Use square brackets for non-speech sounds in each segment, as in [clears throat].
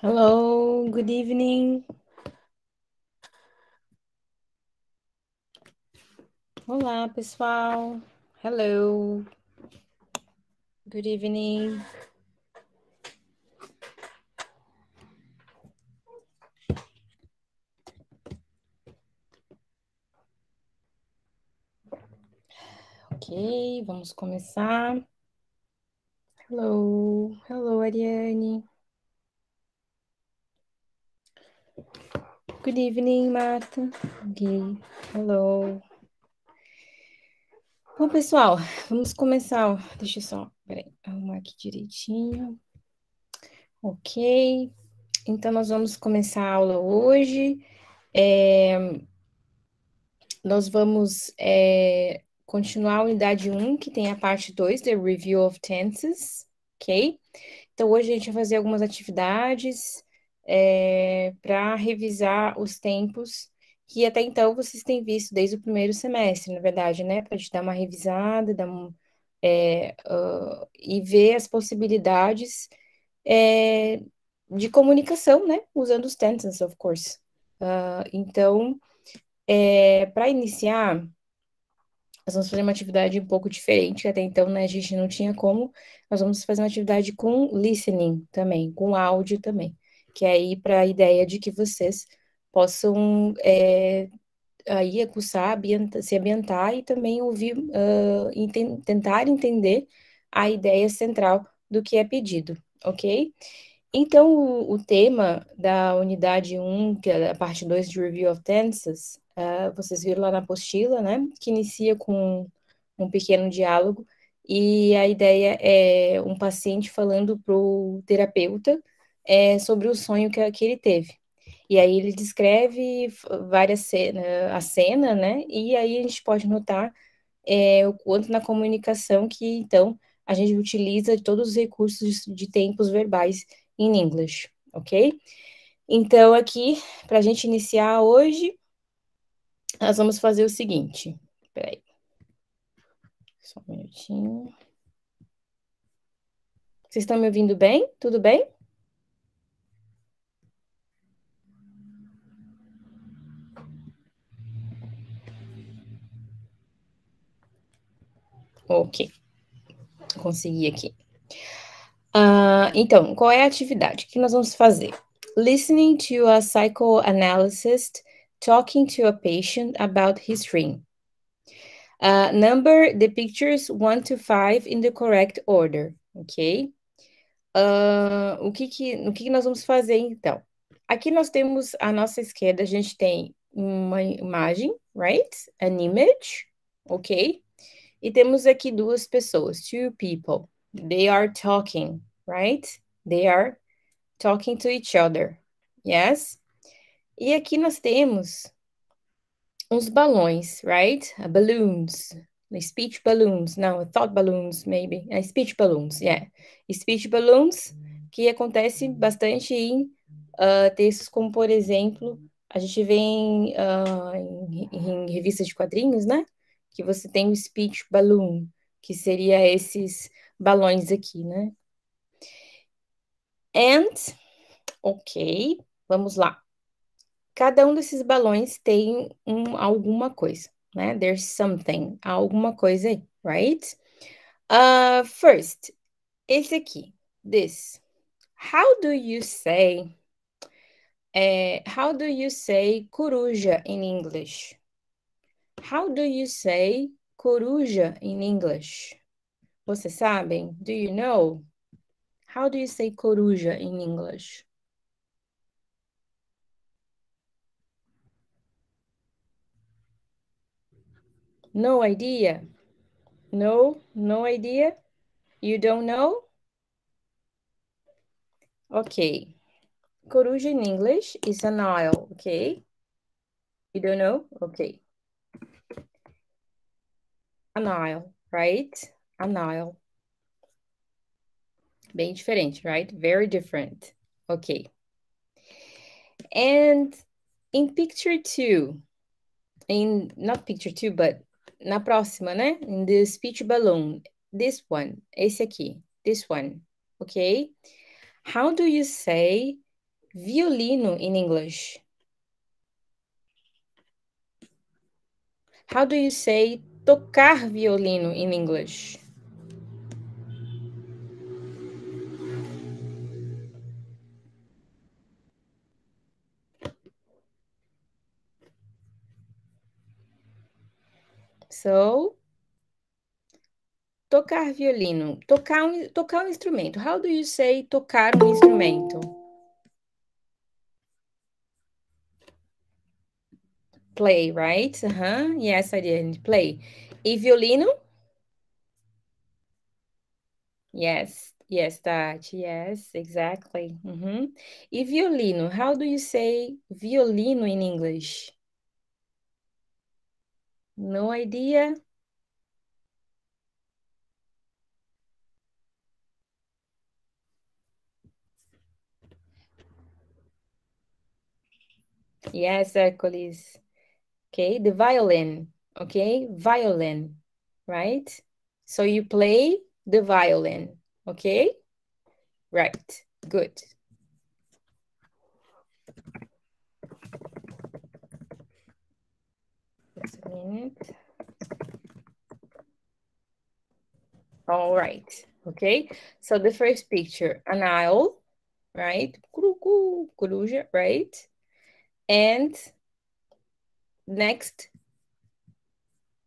Hello, good evening. Olá, pessoal. Hello. Good evening. Ok, vamos começar. Hello, hello, Ariane. Good evening, Marta. Gui. Hello. Bom, pessoal, vamos começar. Deixa eu só peraí, arrumar aqui direitinho. Ok. Então, nós vamos começar a aula hoje. É, nós vamos é, continuar a unidade 1, que tem a parte 2, The Review of Tenses, ok? Então, hoje a gente vai fazer algumas atividades é, eh, para revisar os tempos que até então vocês têm visto desde o primeiro semestre, na verdade, né? Para a gente dar uma revisada, dar um, é, uh, e ver as possibilidades é, de comunicação, né? Usando os tenses, of course. Uh, então, é, para iniciar, nós vamos fazer uma atividade um pouco diferente, que até então né, a gente não tinha como. Nós vamos fazer uma atividade com listening também, com áudio também que é ir para a ideia de que vocês possam é, aí acusar, se ambientar e também ouvir, uh, enten tentar entender a ideia central do que é pedido, ok? Então, o, o tema da unidade 1, que é a parte 2 de Review of Tenses, uh, vocês viram lá na apostila, né? Que inicia com um pequeno diálogo e a ideia é um paciente falando para o terapeuta é, sobre o sonho que, que ele teve. E aí ele descreve várias né, a cena, né? E aí a gente pode notar é, o quanto na comunicação que então a gente utiliza todos os recursos de tempos verbais em inglês, ok? Então aqui para a gente iniciar hoje nós vamos fazer o seguinte. Peraí. Só um minutinho. Vocês estão me ouvindo bem? Tudo bem? Ok. Consegui aqui. Uh, então, qual é a atividade? O que nós vamos fazer? Listening to a psychoanalyst talking to a patient about his dream. Uh, number the pictures 1 to 5 in the correct order, ok? Uh, o que que, o que, que nós vamos fazer, então? Aqui nós temos, à nossa esquerda, a gente tem uma imagem, right? An image, ok? E temos aqui duas pessoas, two people. They are talking, right? They are talking to each other. Yes? E aqui nós temos uns balões, right? Uh, balloons. Speech balloons. Não, é thought balloons, maybe. É speech balloons, yeah. Speech balloons, que acontece bastante em uh, textos como, por exemplo, a gente vê em, uh, em, em revistas de quadrinhos, né? que você tem o speech balloon, que seria esses balões aqui, né? And, ok, vamos lá. Cada um desses balões tem um, alguma coisa, né? There's something, alguma coisa aí, right? Uh, first, esse aqui, this. How do you say, é, how do you say coruja in English? How do you say coruja in English? Vocês sabem? Do you know? How do you say coruja in English? No idea. No, no idea. You don't know? Okay. Coruja in English is an Nile. okay? You don't know? Okay a Nile, right? A Nile. Bem diferente, right? Very different. Okay. And in picture two, in not picture two, but na próxima, né? In the speech balloon, this one, esse aqui, this one, okay? How do you say violino in English? How do you say tocar violino in English? So, tocar violino, tocar um, tocar um instrumento. How do you say tocar um instrumento? Play, right? Uh-huh. Yes, didn't play. E violino? Yes, yes, that. yes, exactly. Uh-huh. E violino, how do you say violino in English? No idea? Yes, Hercules. okay? The violin, okay? Violin, right? So you play the violin, okay? Right, good. Just a minute. All right, okay? So the first picture, an owl, right? Right? And Next,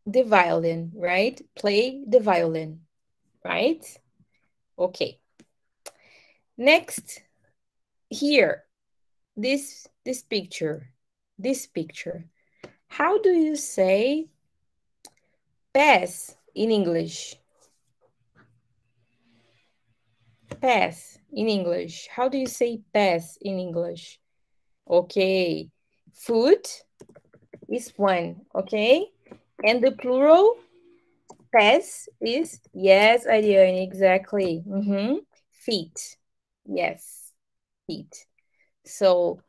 the violin, right? Play the violin, right? Okay. Next, here, this, this picture, this picture. How do you say pass in English? Pass in English. How do you say pass in English? Okay. Food is one, okay? And the plural pés is yes, Ariane, exactly. Mm -hmm. Feet, yes, feet. So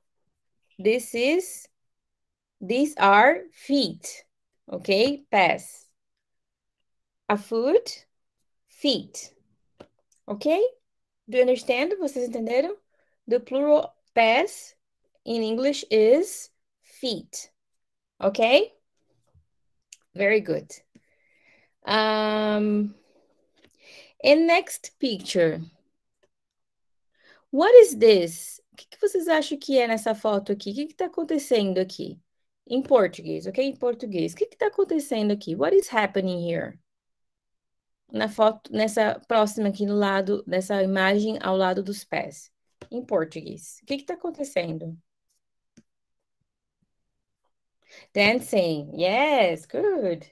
this is, these are feet, okay? pés, A foot, feet, okay? Do you understand? Vocês entenderam? The plural pés in English is feet. Ok, Very good. Um, next picture. What is this? O que, que, vocês acham que é nessa foto aqui? O que está acontecendo aqui? Em português, ok? Em português. O que está acontecendo aqui? What is happening here? Na foto, nessa próxima aqui do lado, nessa imagem ao lado dos pés. Em português. O que está acontecendo? Dancing. Yes, good.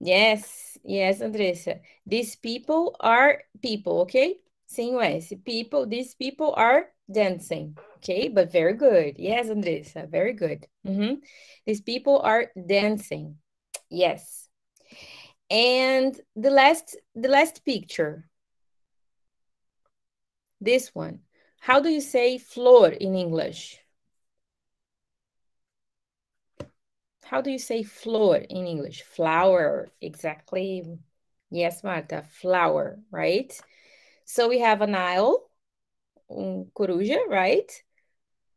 Yes, yes, Andressa. These people are people, okay? Sim, Wes. People, these people are dancing. Okay, but very good. Yes, Andressa, very good. Mm -hmm. These people are dancing. Yes. And the last, the last picture. This one. How do you say floor in English? how do you say flower in English? Flower, exactly. Yes, Marta, flower, right? So we have an aisle, um, coruja, right?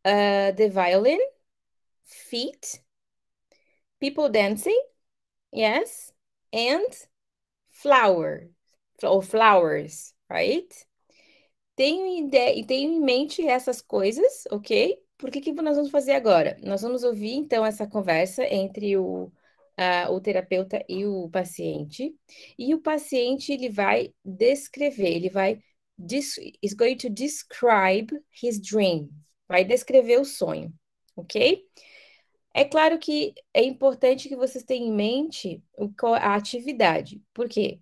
Uh, the violin, feet, people dancing, yes, and flower, or flowers, right? Tenho, ideia, tenho em mente essas coisas, ok? Porque que nós vamos fazer agora? Nós vamos ouvir então essa conversa entre o, o terapeuta e o paciente, e o paciente ele vai descrever, ele vai is going to describe his dream, vai descrever o sonho, ok? É claro que é importante que vocês tenham em mente a atividade. Por quê?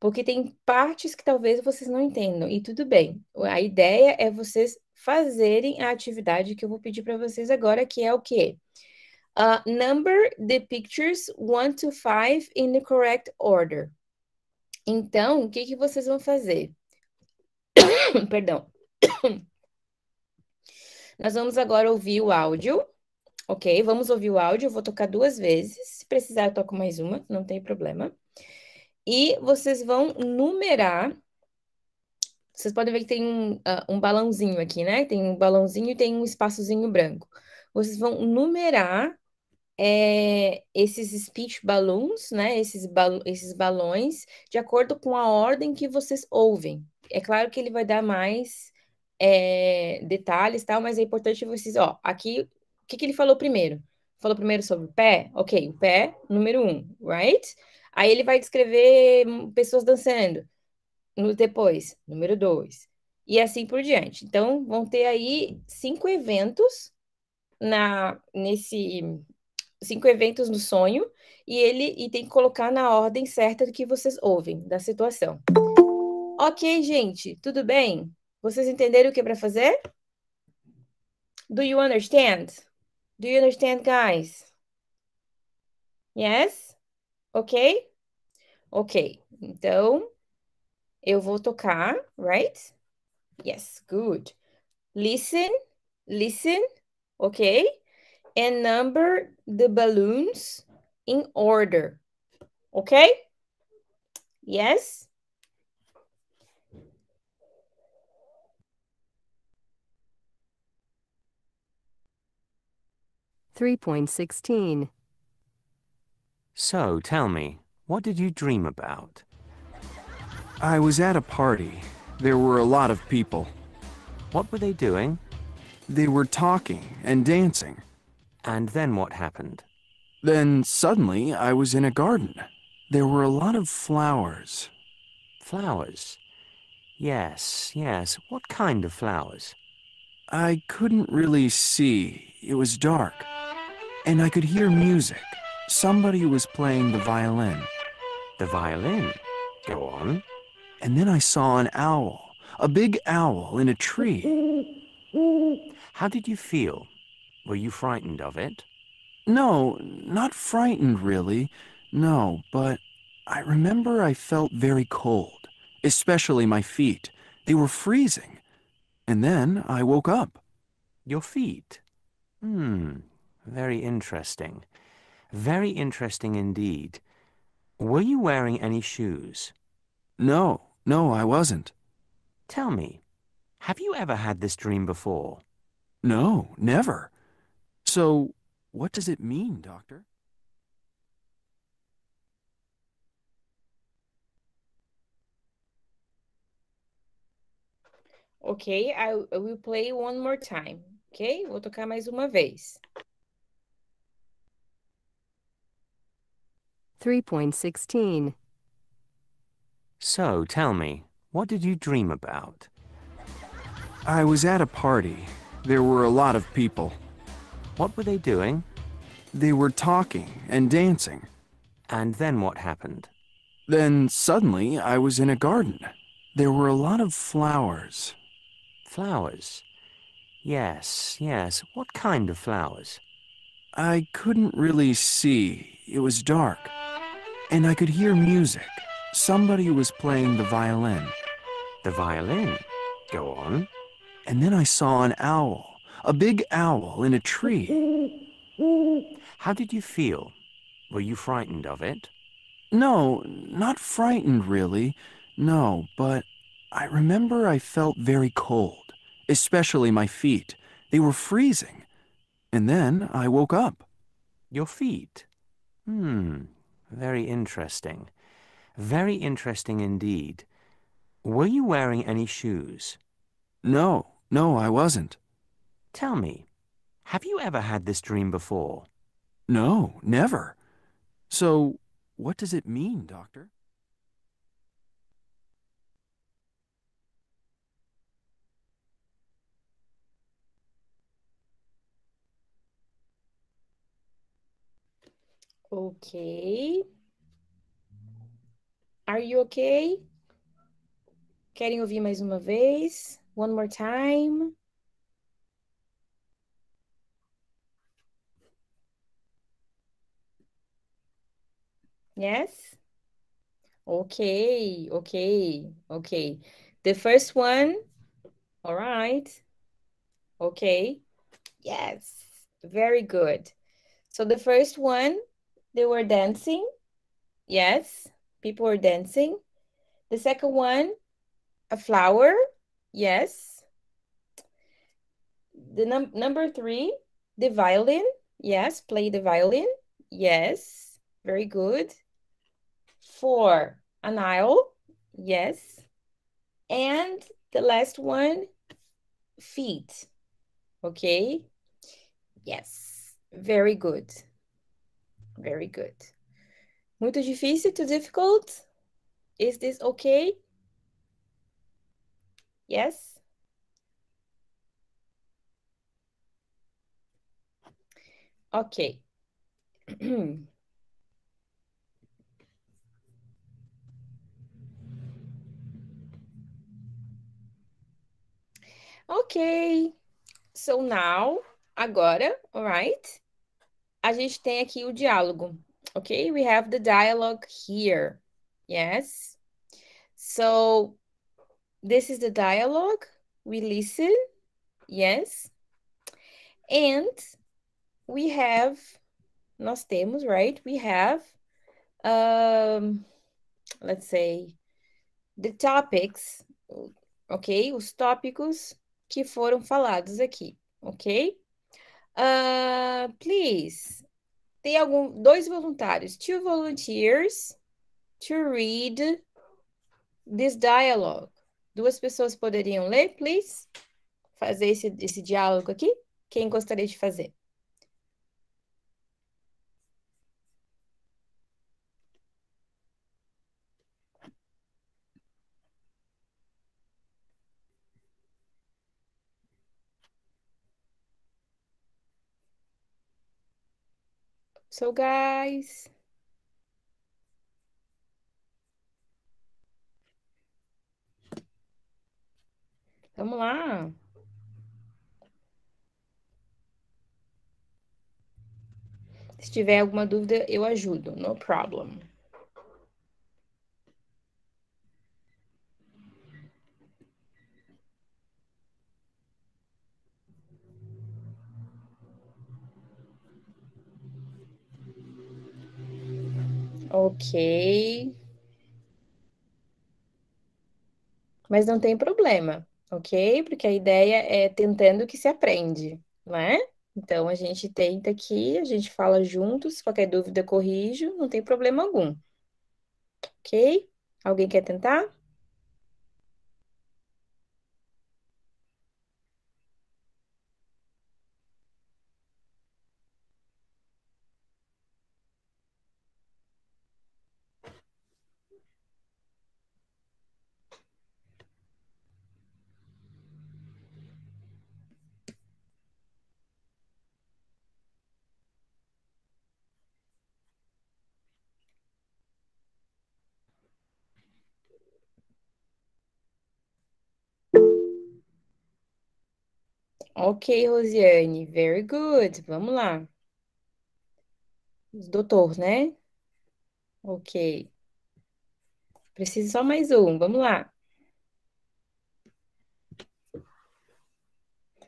Porque tem partes que talvez vocês não entendam, e tudo bem. A ideia é vocês fazerem a atividade que eu vou pedir para vocês agora, que é o quê? Uh, number the pictures 1 to 5 in the correct order. Então, o que, que vocês vão fazer? [coughs] Perdão. [coughs] Nós vamos agora ouvir o áudio, ok? Vamos ouvir o áudio, eu vou tocar duas vezes. Se precisar, eu toco mais uma, não tem problema. E vocês vão numerar vocês podem ver que tem um, uh, um balãozinho aqui, né? Tem um balãozinho e tem um espaçozinho branco. Vocês vão numerar é, esses speech balloons, né? Esses, ba esses balões, de acordo com a ordem que vocês ouvem. É claro que ele vai dar mais é, detalhes, tal, mas é importante vocês, ó, aqui, o que, que ele falou primeiro? Falou primeiro sobre o pé? Ok, o pé, número um, right? Aí ele vai descrever hum, pessoas dançando depois, número 2, e assim por diante. Então, vão ter aí cinco eventos na nesse cinco eventos no sonho e ele e tem que colocar na ordem certa do que vocês ouvem da situação. OK, gente, tudo bem? Vocês entenderam o que é para fazer? Do you understand? Do you understand, guys? Yes? OK? OK. Então, Eu vou tocar, right? Yes, good. Listen, listen, okay? And number the balloons in order, okay? Yes? Three point sixteen. So tell me, what did you dream about? I was at a party. There were a lot of people. What were they doing? They were talking and dancing. And then what happened? Then suddenly I was in a garden. There were a lot of flowers. Flowers? Yes, yes. What kind of flowers? I couldn't really see. It was dark. And I could hear music. Somebody was playing the violin. The violin? Go on. And then I saw an owl, a big owl in a tree. How did you feel? Were you frightened of it? No, not frightened really. No, but I remember I felt very cold, especially my feet. They were freezing. And then I woke up. Your feet? Hmm, very interesting. Very interesting indeed. Were you wearing any shoes? No, no, I wasn't. Tell me, have you ever had this dream before? No, never. So, what does it mean, Doctor? Ok, I will play one more time. Ok? Vou tocar mais uma vez. 3.16 so, tell me, what did you dream about? I was at a party. There were a lot of people. What were they doing? They were talking and dancing. And then what happened? Then suddenly I was in a garden. There were a lot of flowers. Flowers? Yes, yes. What kind of flowers? I couldn't really see. It was dark. And I could hear music. Somebody was playing the violin. The violin? Go on. And then I saw an owl, a big owl in a tree. How did you feel? Were you frightened of it? No, not frightened really. No, but I remember I felt very cold, especially my feet. They were freezing. And then I woke up. Your feet? Hmm, very interesting. Very interesting indeed. Were you wearing any shoes? No, no, I wasn't. Tell me, have you ever had this dream before? No, never. So, what does it mean, Doctor? Okay. Are you okay? Querem ouvir mais uma vez? One more time. Yes? Okay, okay, okay. The first one, all right. Okay, yes, very good. So the first one, they were dancing, yes? people are dancing. The second one, a flower, yes. The num number three, the violin, yes, play the violin, yes, very good. Four, an aisle, yes. And the last one, feet, okay? Yes, very good, very good. Muito difícil? Too difficult? Is this okay? Yes? Ok. [clears throat] ok. So now, agora, alright? A gente tem aqui o diálogo. Okay, we have the dialogue here. Yes. So this is the dialogue. We listen. Yes. And we have, nós temos, right? We have, um, let's say, the topics, ok? Os tópicos que foram falados aqui, ok? Uh, please Tem algum, dois voluntários. Two volunteers to read this dialogue. Duas pessoas poderiam ler, please? Fazer esse, esse diálogo aqui? Quem gostaria de fazer? So, guys. Vamos lá. Se tiver alguma dúvida, eu ajudo. No problem. Ok. Mas não tem problema, ok? Porque a ideia é tentando que se aprende, né? Então a gente tenta aqui, a gente fala juntos, qualquer dúvida corrijo, não tem problema algum. Ok? Alguém quer tentar? Ok, Rosiane. Very good. Vamos lá. Doutor, né? Ok. Preciso só mais um. Vamos lá.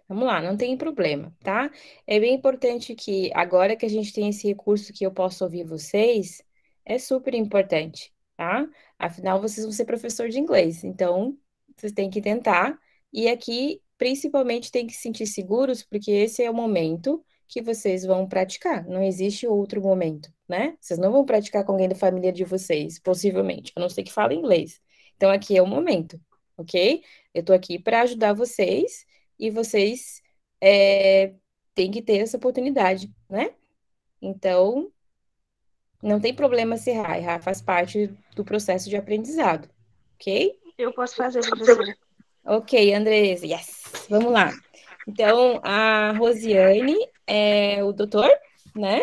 Vamos lá, não tem problema, tá? É bem importante que agora que a gente tem esse recurso que eu posso ouvir vocês, é super importante, tá? Afinal, vocês vão ser professor de inglês, então vocês têm que tentar. E aqui principalmente tem que se sentir seguros, porque esse é o momento que vocês vão praticar, não existe outro momento, né? Vocês não vão praticar com alguém da família de vocês, possivelmente, a não ser que fale inglês. Então aqui é o momento, ok? Eu tô aqui para ajudar vocês e vocês é, têm que ter essa oportunidade, né? Então, não tem problema se errar, errar faz parte do processo de aprendizado, ok? Eu posso fazer, professora. Ok, Andres, yes! Vamos lá. Então, a Rosiane é o doutor, né?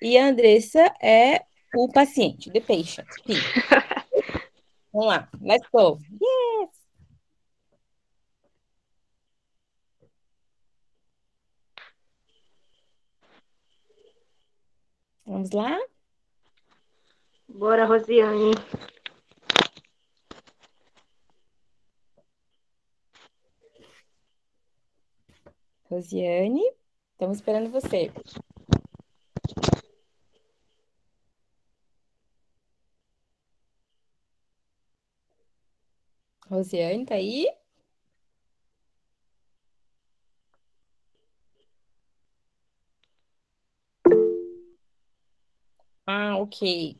E a Andressa é o paciente, the patient. [laughs] Vamos lá, let's go. Yes! Vamos lá? Bora, Rosiane. Rosiane, estamos esperando você. Rosiane, tá aí? Ah, ok.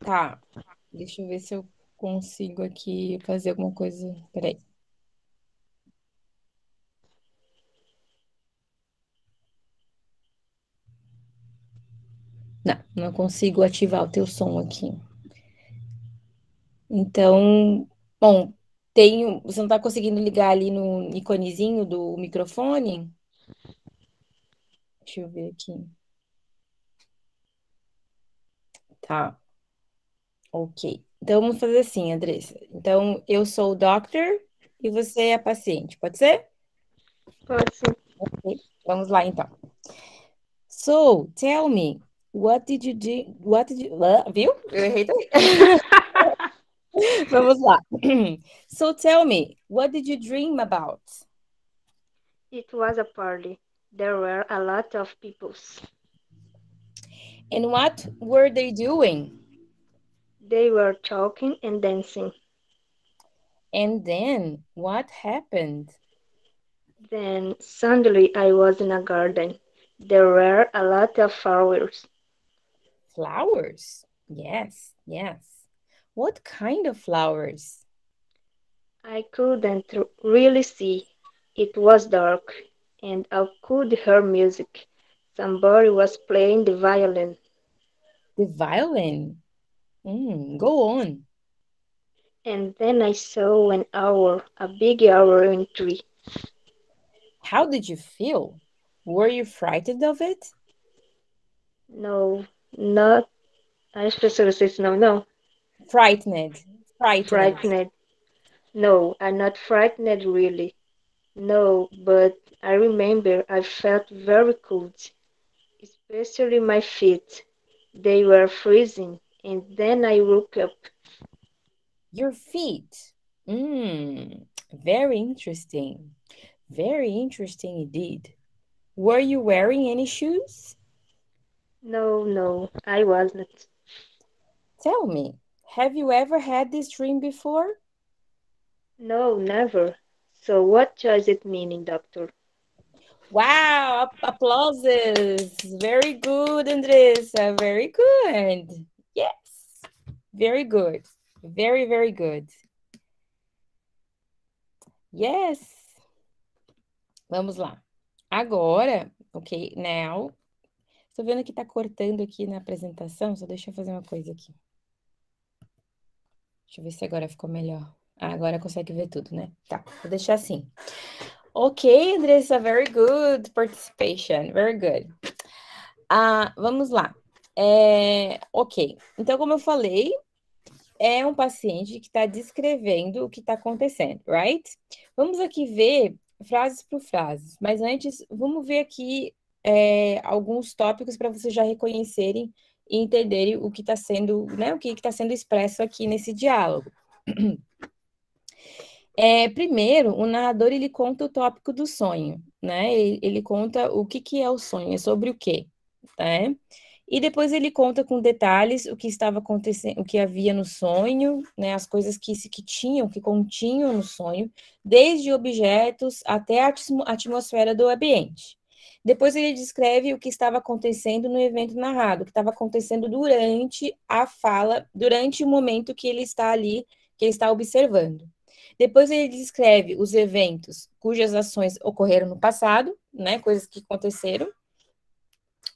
Tá. Deixa eu ver se eu consigo aqui fazer alguma coisa. Peraí. Não, não consigo ativar o teu som aqui. Então, bom, tem, você não está conseguindo ligar ali no iconezinho do microfone? Deixa eu ver aqui. Tá. Ok. Então vamos fazer assim, Andressa. Então eu sou o doctor e você é a paciente, pode ser? Pode ser. Ok. Vamos lá então. So, tell me, What did you do? What did you. Uh, viu? Eu errei também. [laughs] Vamos lá. [clears throat] so tell me, what did you dream about? It was a party. There were a lot of people. And what were they doing? They were talking and dancing. And then what happened? Then suddenly I was in a garden. There were a lot of flowers. Flowers. Yes, yes. What kind of flowers? I couldn't really see. It was dark, and I could hear music. Somebody was playing the violin. The violin? Mm, go on. And then I saw an owl, a big owl in tree. How did you feel? Were you frightened of it? No, not as specialists, no, no. Frightened. Frightened. Frightened. No, I'm not frightened really. No, but I remember I felt very cold, especially my feet. They were freezing, and then I woke up. Your feet. Mm, very interesting. Very interesting indeed. Were you wearing any shoes? No, no, I wasn't. Tell me, have you ever had this dream before? No, never. So what does it mean, doctor? Wow, applauses. Very good, Andres. Uh, very good. Yes. Very good. Very, very good. Yes. Vamos lá. Agora, ok, now, Estou vendo que está cortando aqui na apresentação, só deixa eu fazer uma coisa aqui. Deixa eu ver se agora ficou melhor. Ah, agora consegue ver tudo, né? Tá, vou deixar assim. Ok, Andressa, very good participation, very good. Ah, vamos lá. É, ok, então como eu falei, é um paciente que está descrevendo o que está acontecendo, right? Vamos aqui ver frases por frases, mas antes vamos ver aqui é, alguns tópicos para vocês já reconhecerem e entenderem o que está sendo, né, o que está sendo expresso aqui nesse diálogo. É, [clears throat] primeiro, o narrador ele conta o tópico do sonho, né? Ele, ele conta o que, que é o sonho, é sobre o quê, né? E depois ele conta com detalhes o que estava acontecendo, o que havia no sonho, né? As coisas que que tinham, que continham no sonho, desde objetos até a atmosfera do ambiente. Depois ele descreve o que estava acontecendo no evento narrado, o que estava acontecendo durante a fala, durante o momento que ele está ali, que ele está observando. Depois ele descreve os eventos cujas ações ocorreram no passado, né, coisas que aconteceram.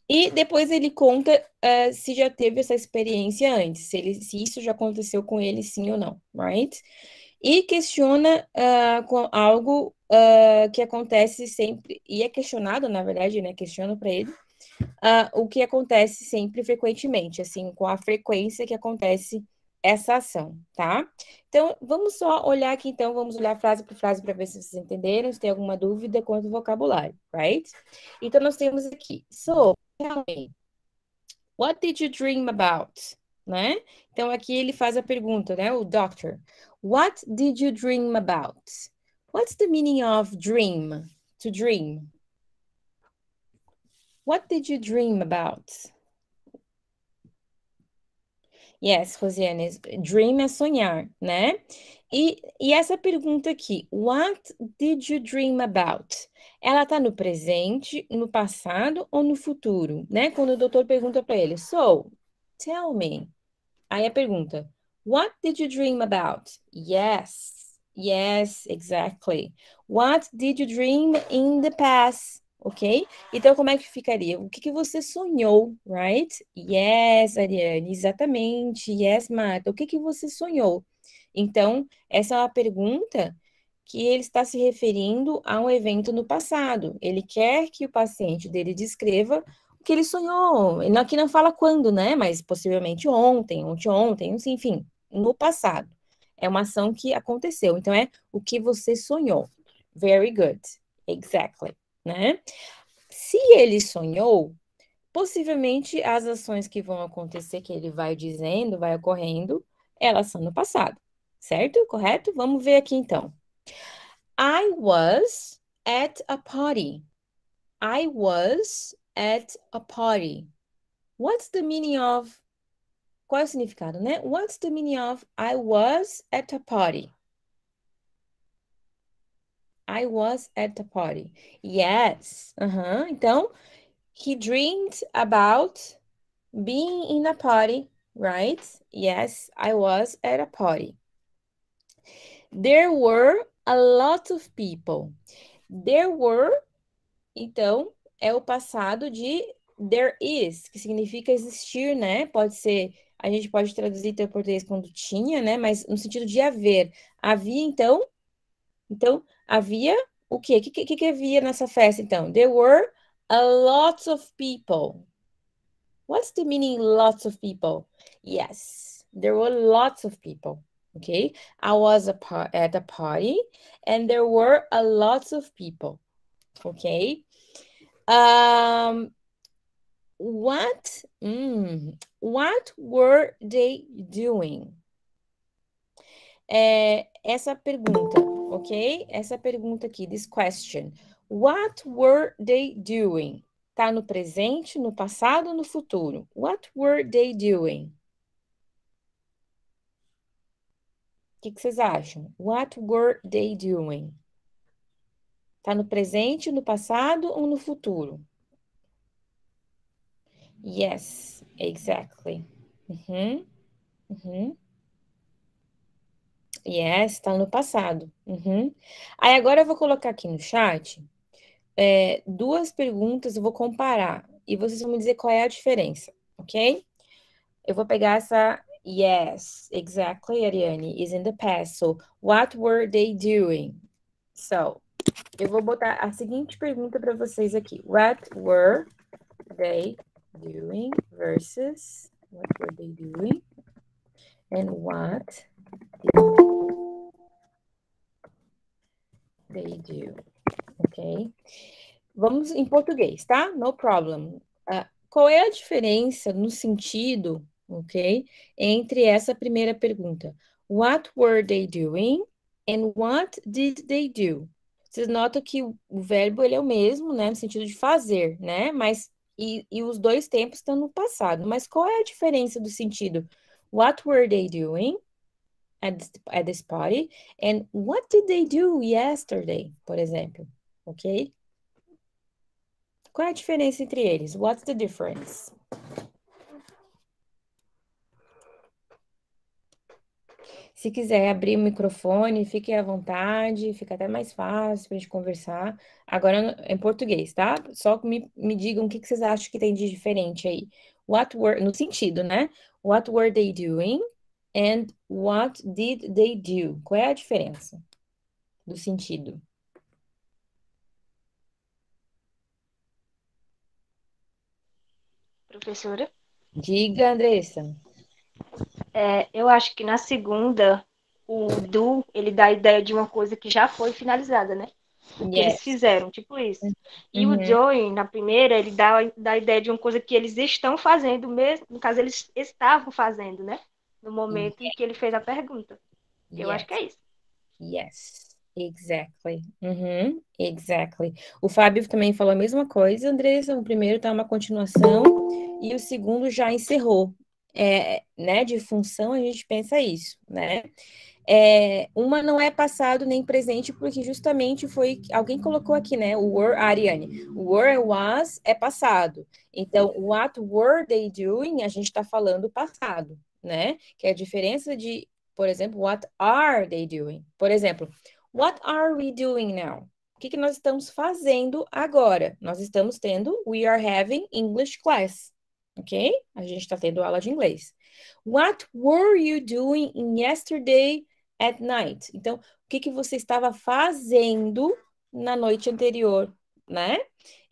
E depois ele conta uh, se já teve essa experiência antes, se, ele, se isso já aconteceu com ele, sim ou não, right? e questiona uh, com algo uh, que acontece sempre, e é questionado, na verdade, né? Questiona para ele uh, o que acontece sempre frequentemente, assim, com a frequência que acontece essa ação, tá? Então, vamos só olhar aqui, então, vamos olhar frase por frase para ver se vocês entenderam, se tem alguma dúvida quanto ao vocabulário, right? Então, nós temos aqui, so, tell me, what did you dream about? né? Então aqui ele faz a pergunta, né? O doctor, what did you dream about? What's the meaning of dream? To dream. What did you dream about? Yes, Rosiane, dream é sonhar, né? E, e essa pergunta aqui, what did you dream about? Ela está no presente, no passado ou no futuro, né? Quando o doutor pergunta para ele, so, tell me, Aí a pergunta: What did you dream about? Yes. Yes, exactly. What did you dream in the past? Ok? Então, como é que ficaria? O que, que você sonhou, right? Yes, Ariane, exatamente. Yes, Marta. O que, que você sonhou? Então, essa é uma pergunta que ele está se referindo a um evento no passado. Ele quer que o paciente dele descreva que ele sonhou. Ele aqui não fala quando, né? Mas possivelmente ontem, ontem, ontem, enfim, no passado. É uma ação que aconteceu. Então é o que você sonhou. Very good. Exactly. Né? Se ele sonhou, possivelmente as ações que vão acontecer, que ele vai dizendo, vai ocorrendo, elas são no passado. Certo? Correto? Vamos ver aqui então. I was at a party. I was at a party. What's the meaning of qual é o significado, né? What's the meaning of I was at a party? I was at a party. Yes. Uh -huh. Então, he dreamed about being in a party, right? Yes, I was at a party. There were a lot of people. There were, então, é o passado de there is, que significa existir, né? Pode ser, a gente pode traduzir em português quando tinha, né? Mas no sentido de haver. Havia, então? Então, havia o quê? O que, que, que havia nessa festa, então? There were a lot of people. What's the meaning lots of people? Yes, there were lots of people. Okay, I was a at a party and there were a lot of people. Okay, um, what, mm, what were they doing? É, essa pergunta, ok? Essa pergunta aqui, this question. What were they doing? Tá no presente, no passado, no futuro. What were they doing? O que, que vocês acham? What were they doing? Está no presente, no passado ou no futuro? Yes, exactly. Uhum. Uhum. Yes, está no passado. Uhum. Aí agora eu vou colocar aqui no chat é, duas perguntas, eu vou comparar e vocês vão me dizer qual é a diferença, ok? Eu vou pegar essa Yes, exactly, Ariane, is in the past. So, what were they doing? So, eu vou botar a seguinte pergunta para vocês aqui. What were they doing versus what were they doing? And what did they do? Ok? Vamos em português, tá? No problem. Uh, qual é a diferença no sentido, ok? Entre essa primeira pergunta. What were they doing? And what did they do? Vocês notam que o verbo ele é o mesmo, né, no sentido de fazer, né? Mas e, e os dois tempos estão no passado. Mas qual é a diferença do sentido? What were they doing at this, at this party? And what did they do yesterday, por exemplo? Ok? Qual é a diferença entre eles? What's the difference? Se quiser abrir o microfone, fique à vontade, fica até mais fácil para a gente conversar. Agora em português, tá? Só me, me digam o que, que vocês acham que tem de diferente aí. What were, no sentido, né? What were they doing? And what did they do? Qual é a diferença do sentido? Professora? Diga, Andressa. É, eu acho que na segunda, o Du, ele dá a ideia de uma coisa que já foi finalizada, né? que yes. eles fizeram, tipo isso. E uhum. o Joey, na primeira, ele dá, dá a ideia de uma coisa que eles estão fazendo mesmo, no caso, eles estavam fazendo, né? No momento yes. em que ele fez a pergunta. Eu yes. acho que é isso. Yes. Exactly. Uhum. exactly. O Fábio também falou a mesma coisa, Andressa. O primeiro tá uma continuação e o segundo já encerrou é, né, de função, a gente pensa isso, né? É, uma não é passado nem presente, porque justamente foi. Alguém colocou aqui, né? O were, Ariane. Were, é was é passado. Então, what were they doing? A gente está falando passado, né? Que é a diferença de, por exemplo, what are they doing? Por exemplo, what are we doing now? O que, que nós estamos fazendo agora? Nós estamos tendo we are having English class ok? A gente está tendo aula de inglês. What were you doing yesterday at night? Então, o que, que você estava fazendo na noite anterior, né?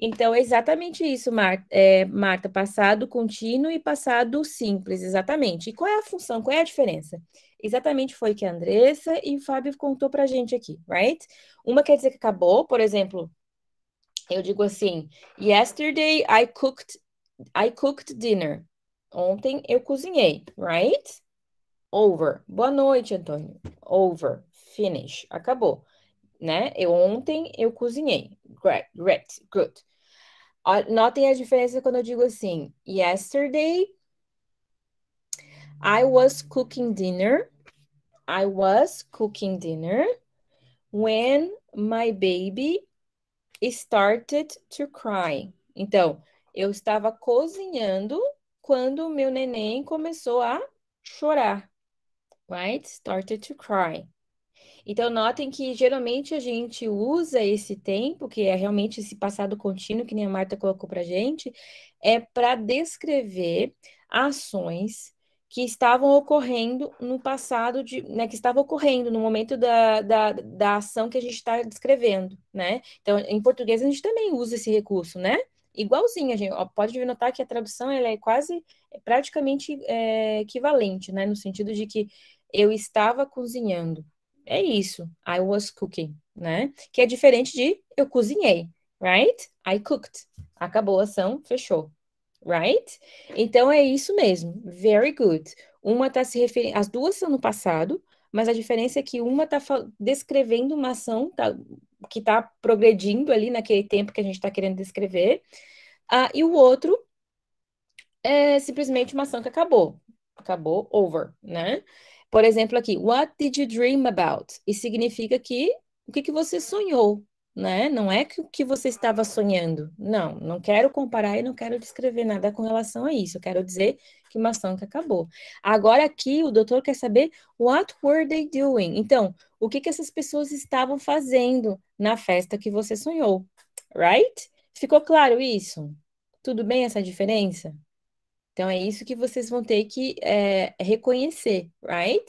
Então, é exatamente isso, Marta, é, Marta, passado contínuo e passado simples, exatamente. E qual é a função, qual é a diferença? Exatamente foi que a Andressa e o Fábio contou pra gente aqui, right? Uma quer dizer que acabou, por exemplo, eu digo assim, yesterday I cooked I cooked dinner. Ontem eu cozinhei, right? Over. Boa noite, Antônio. Over. Finish. Acabou. Né? Eu ontem eu cozinhei. Great. Great. Good. Notem a diferença quando eu digo assim: yesterday I was cooking dinner. I was cooking dinner when my baby started to cry. Então, eu estava cozinhando quando meu neném começou a chorar. Right? Started to cry. Então, notem que geralmente a gente usa esse tempo, que é realmente esse passado contínuo que nem a Marta colocou para gente, é para descrever ações que estavam ocorrendo no passado, de, né, que estavam ocorrendo no momento da, da, da ação que a gente está descrevendo, né? Então, em português a gente também usa esse recurso, né? igualzinha, gente. Pode notar que a tradução ela é quase, é praticamente é, equivalente, né? No sentido de que eu estava cozinhando. É isso. I was cooking, né? Que é diferente de eu cozinhei, right? I cooked. Acabou a ação, fechou. Right? Então é isso mesmo. Very good. Uma está se referindo, as duas são no passado, mas a diferença é que uma está descrevendo uma ação tá, que está progredindo ali naquele tempo que a gente está querendo descrever, uh, e o outro é simplesmente uma ação que acabou. Acabou, over, né? Por exemplo, aqui, what did you dream about? E significa que o que, que você sonhou, né? Não é que o que você estava sonhando. Não, não quero comparar e não quero descrever nada com relação a isso. Eu quero dizer ação que acabou. Agora aqui o doutor quer saber what were they doing? Então, o que que essas pessoas estavam fazendo na festa que você sonhou? Right? Ficou claro isso? Tudo bem essa diferença? Então é isso que vocês vão ter que é, reconhecer, right?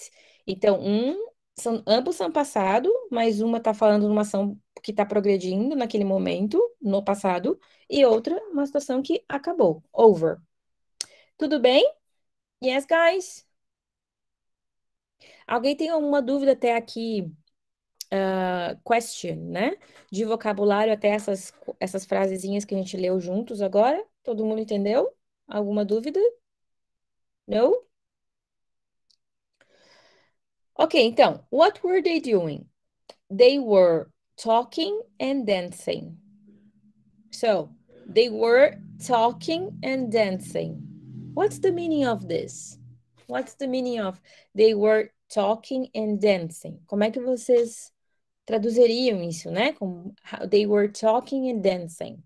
Então, um são, ambos são passado, mas uma está falando de uma ação que está progredindo naquele momento, no passado, e outra, uma situação que acabou, over, tudo bem? Yes, guys? Alguém tem alguma dúvida até aqui? Uh, question, né? De vocabulário até essas, essas frasezinhas que a gente leu juntos agora? Todo mundo entendeu? Alguma dúvida? Não? Ok, então, what were they doing? They were talking and dancing. So, they were talking and dancing. What's the meaning of this? What's the meaning of they were talking and dancing? Como é que vocês traduziriam isso, né? Como they were talking and dancing.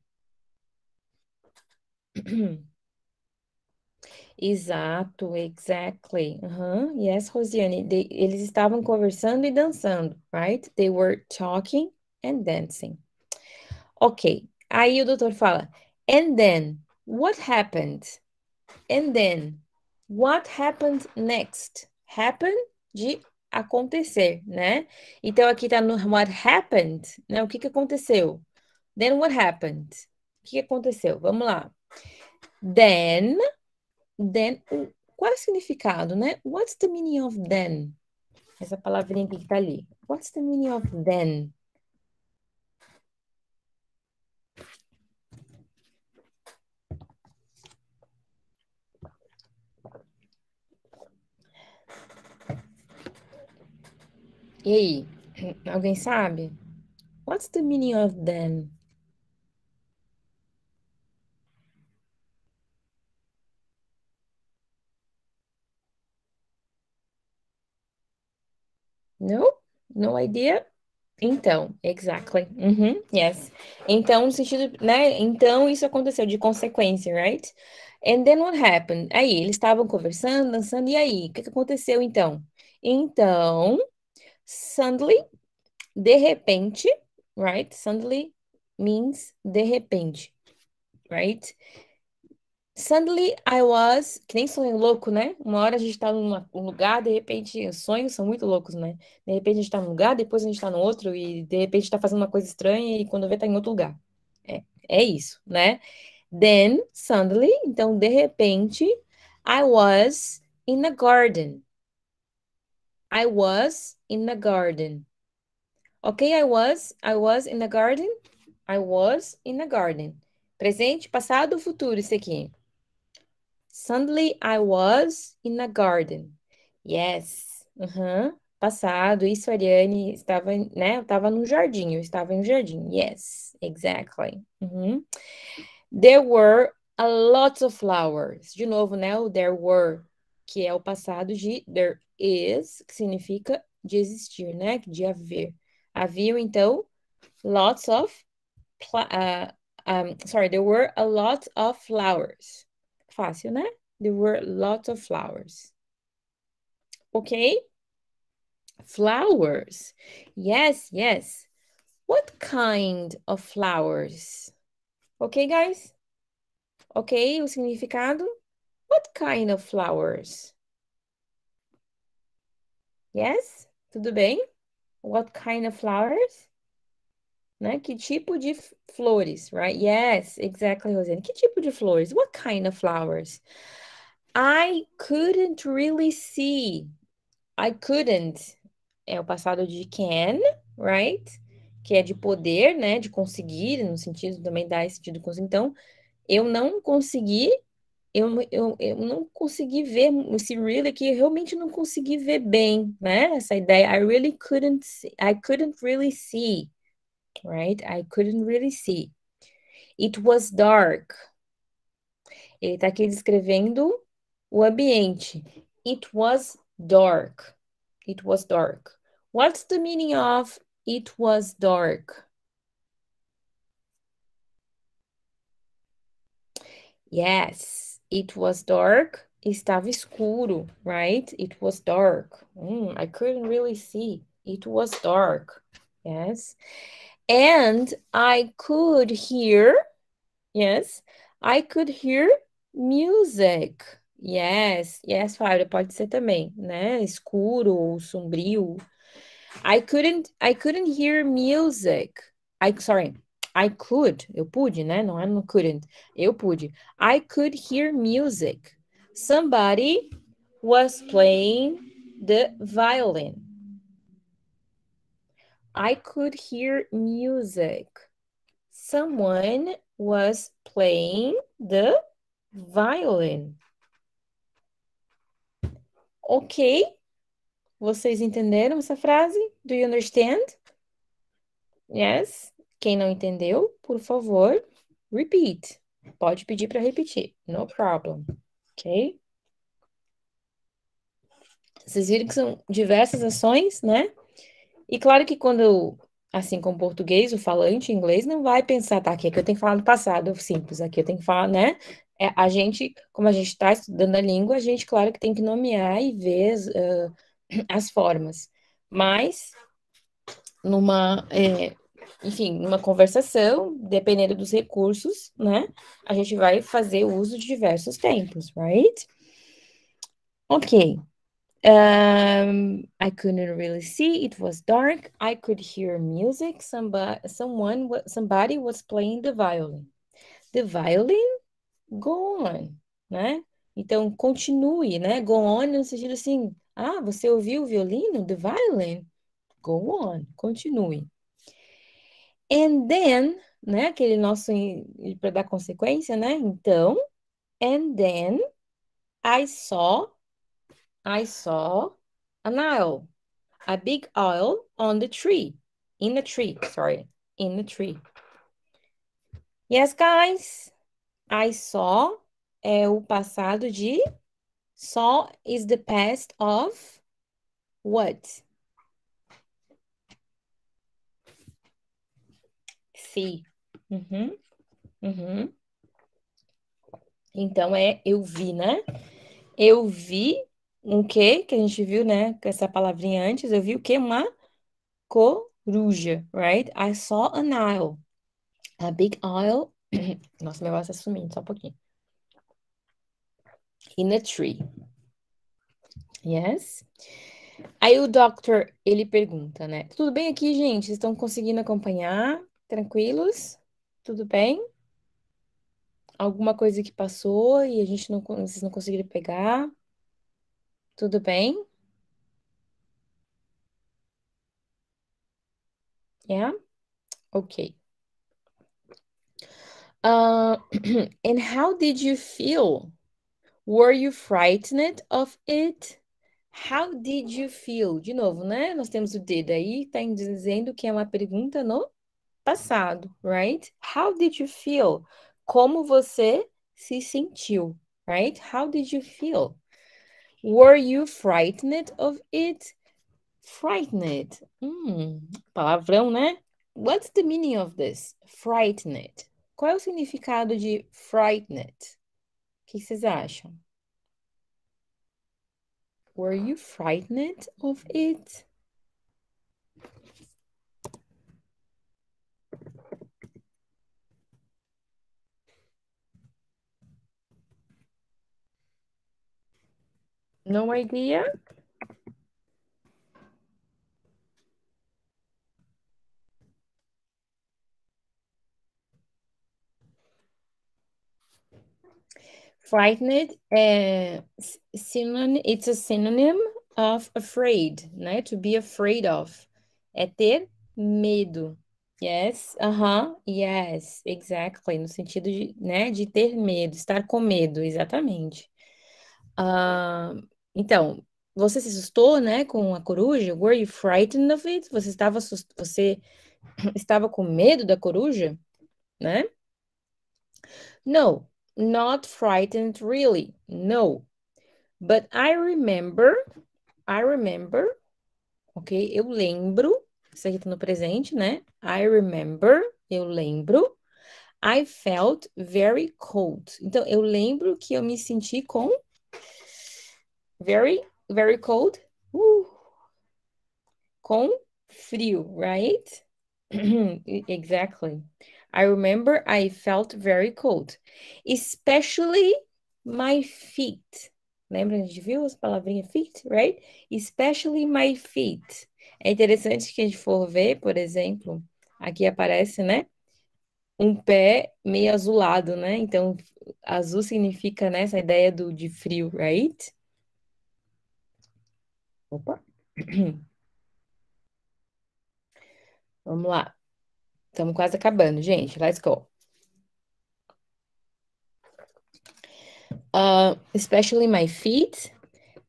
[clears throat] Exato, exactly. Uhum. Yes, Rosiane. They, eles estavam conversando e dançando, right? They were talking and dancing. Ok. Aí o doutor fala, and then, what happened? And then, what happened next? Happen de acontecer, né? Então aqui tá no what happened, né? O que que aconteceu? Then what happened? O que, que aconteceu? Vamos lá. Then, then, qual é o significado, né? What's the meaning of then? Essa palavrinha aqui que tá ali. What's the meaning of then? E aí, alguém sabe? What's the meaning of them? No? No idea? Então, exactly. Uhum, yes. Então, no sentido, né? Então, isso aconteceu de consequência, right? And then what happened? Aí, eles estavam conversando, dançando, e aí? O que, que aconteceu então? Então, suddenly, de repente, right? Suddenly means de repente, right? Suddenly I was, que nem sonho louco, né? Uma hora a gente tá num lugar, de repente, os sonhos são muito loucos, né? De repente a gente tá num lugar, depois a gente tá no outro, e de repente tá fazendo uma coisa estranha e quando vê tá em outro lugar. É, é isso, né? Then, suddenly, então de repente, I was in a garden. I was in the garden. Ok, I was, I was in the garden. I was in the garden. Presente, passado, futuro, isso aqui. Suddenly I was in the garden. Yes. Uhum. Passado, isso, Ariane, estava, né? Eu estava no jardim, eu estava em um jardim. Yes, exactly. Uhum. There were a lot of flowers. De novo, né? O there were, que é o passado de there is, que significa de existir, né? De haver. Havia, então, lots of. Uh, ah, um, ah, sorry, there were a lot of flowers. Fácil, né? There were lots of flowers. Ok? Flowers. Yes, yes. What kind of flowers? Ok, guys? Ok, o significado? What kind of flowers? Yes? Tudo bem? What kind of flowers? Né? Que tipo de flores, right? Yes, exactly, Rosane. Que tipo de flores? What kind of flowers? I couldn't really see. I couldn't é o passado de can, right? Que é de poder, né? De conseguir, no sentido também dá esse sentido. Então, eu não consegui eu, eu, eu não consegui ver esse really aqui, eu realmente não consegui ver bem, né? Essa ideia, I really couldn't see, I couldn't really see, right? I couldn't really see. It was dark. Ele está aqui descrevendo o ambiente. It was dark. It was dark. What's the meaning of it was dark? Yes. It was dark. Estava escuro, right? It was dark. Mm, I couldn't really see. It was dark. Yes. And I could hear, yes, I could hear music. Yes, yes, Fábio, pode ser também, né? Escuro, sombrio. I couldn't, I couldn't hear music. I, sorry, I could, eu pude, né? Não é no couldn't, eu pude. I could hear music. Somebody was playing the violin. I could hear music. Someone was playing the violin. Ok? Vocês entenderam essa frase? Do you understand? Yes? Quem não entendeu, por favor, repeat. Pode pedir para repetir. No problem. Ok? Vocês viram que são diversas ações, né? E claro que quando, assim como português, o falante inglês não vai pensar, tá, aqui é que eu tenho que falar no passado simples, aqui eu tenho que falar, né? É, a gente, como a gente está estudando a língua, a gente, claro que tem que nomear e ver as, uh, [clears throat] as formas. Mas, numa, é, enfim, numa conversação, uhum. dependendo dos recursos, né? A gente vai fazer uso de diversos tempos, right? Ok. Um, I couldn't really see. It was dark. I could hear music. Somebody, someone, somebody was playing the violin. The violin, go on, né? Então, continue, né? Go on no sentido assim, ah, você ouviu o violino? The violin? Go on, continue. And then, né? Aquele nosso para dar consequência, né? Então, and then I saw I saw an owl, a big owl on the tree, in the tree, sorry, in the tree. Yes, guys, I saw é o passado de saw is the past of what? si. Uhum. Uhum. Então é eu vi, né? Eu vi um quê? Que a gente viu, né? Com essa palavrinha antes, eu vi o quê? Uma coruja, right? I saw an owl. A big owl. [clears throat] Nossa, meu negócio está sumindo, só um pouquinho. In a tree. Yes? Aí o doctor, ele pergunta, né? Tudo bem aqui, gente? Vocês estão conseguindo acompanhar? Tranquilos? Tudo bem? Alguma coisa que passou e a gente não, vocês não conseguiram pegar? Tudo bem? Yeah? Okay. Uh, [clears throat] and how did you feel? Were you frightened of it? How did you feel? De novo, né? Nós temos o did aí, tá dizendo que é uma pergunta no passado, right? How did you feel? Como você se sentiu, right? How did you feel? Were you frightened of it? Frightened. Hum, palavrão, né? What's the meaning of this? Frightened. Qual é o significado de frightened? O que vocês acham? Were you frightened of it? No idea. Frightened, é synonym, it's a synonym of afraid, né? To be afraid of. É ter medo. Yes, uh -huh, yes, exactly. No sentido de, né, de ter medo, estar com medo, exatamente. Uh, então, você se assustou, né, com a coruja? Were you frightened of it? Você estava, você [clears throat] estava com medo da coruja, né? No, not frightened really. No. But I remember, I remember, ok? Eu lembro, isso aqui tá no presente, né? I remember, eu lembro. I felt very cold. Então, eu lembro que eu me senti com Very, very cold. Uh, com frio, right? [clears throat] exactly. I remember I felt very cold, especially my feet. Lembra, a gente viu as palavrinhas feet, right? Especially my feet. É interessante que a gente for ver, por exemplo, aqui aparece, né? Um pé meio azulado, né? Então, azul significa, né, essa ideia do, de frio, right? Opa. [clears throat] Vamos lá. Estamos quase acabando, gente. Let's go. Uh, especially my feet,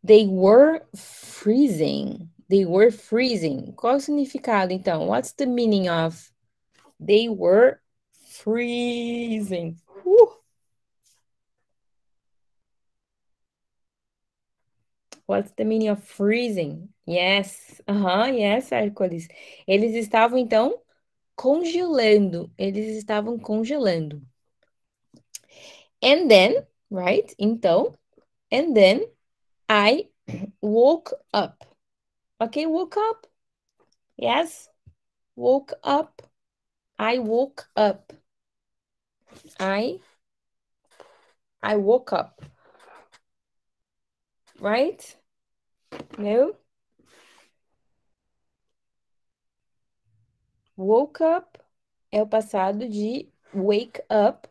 they were freezing. They were freezing. Qual o significado, então? What's the meaning of they were freezing? Uh! What's the meaning of freezing? Yes. Aham, uh -huh, yes, Hércules. Eles estavam, então, congelando. Eles estavam congelando. And then, right? Então, and then I woke up. Ok, woke up. Yes. Woke up. I woke up. I I woke up. Right? No. Woke up é o passado de wake up,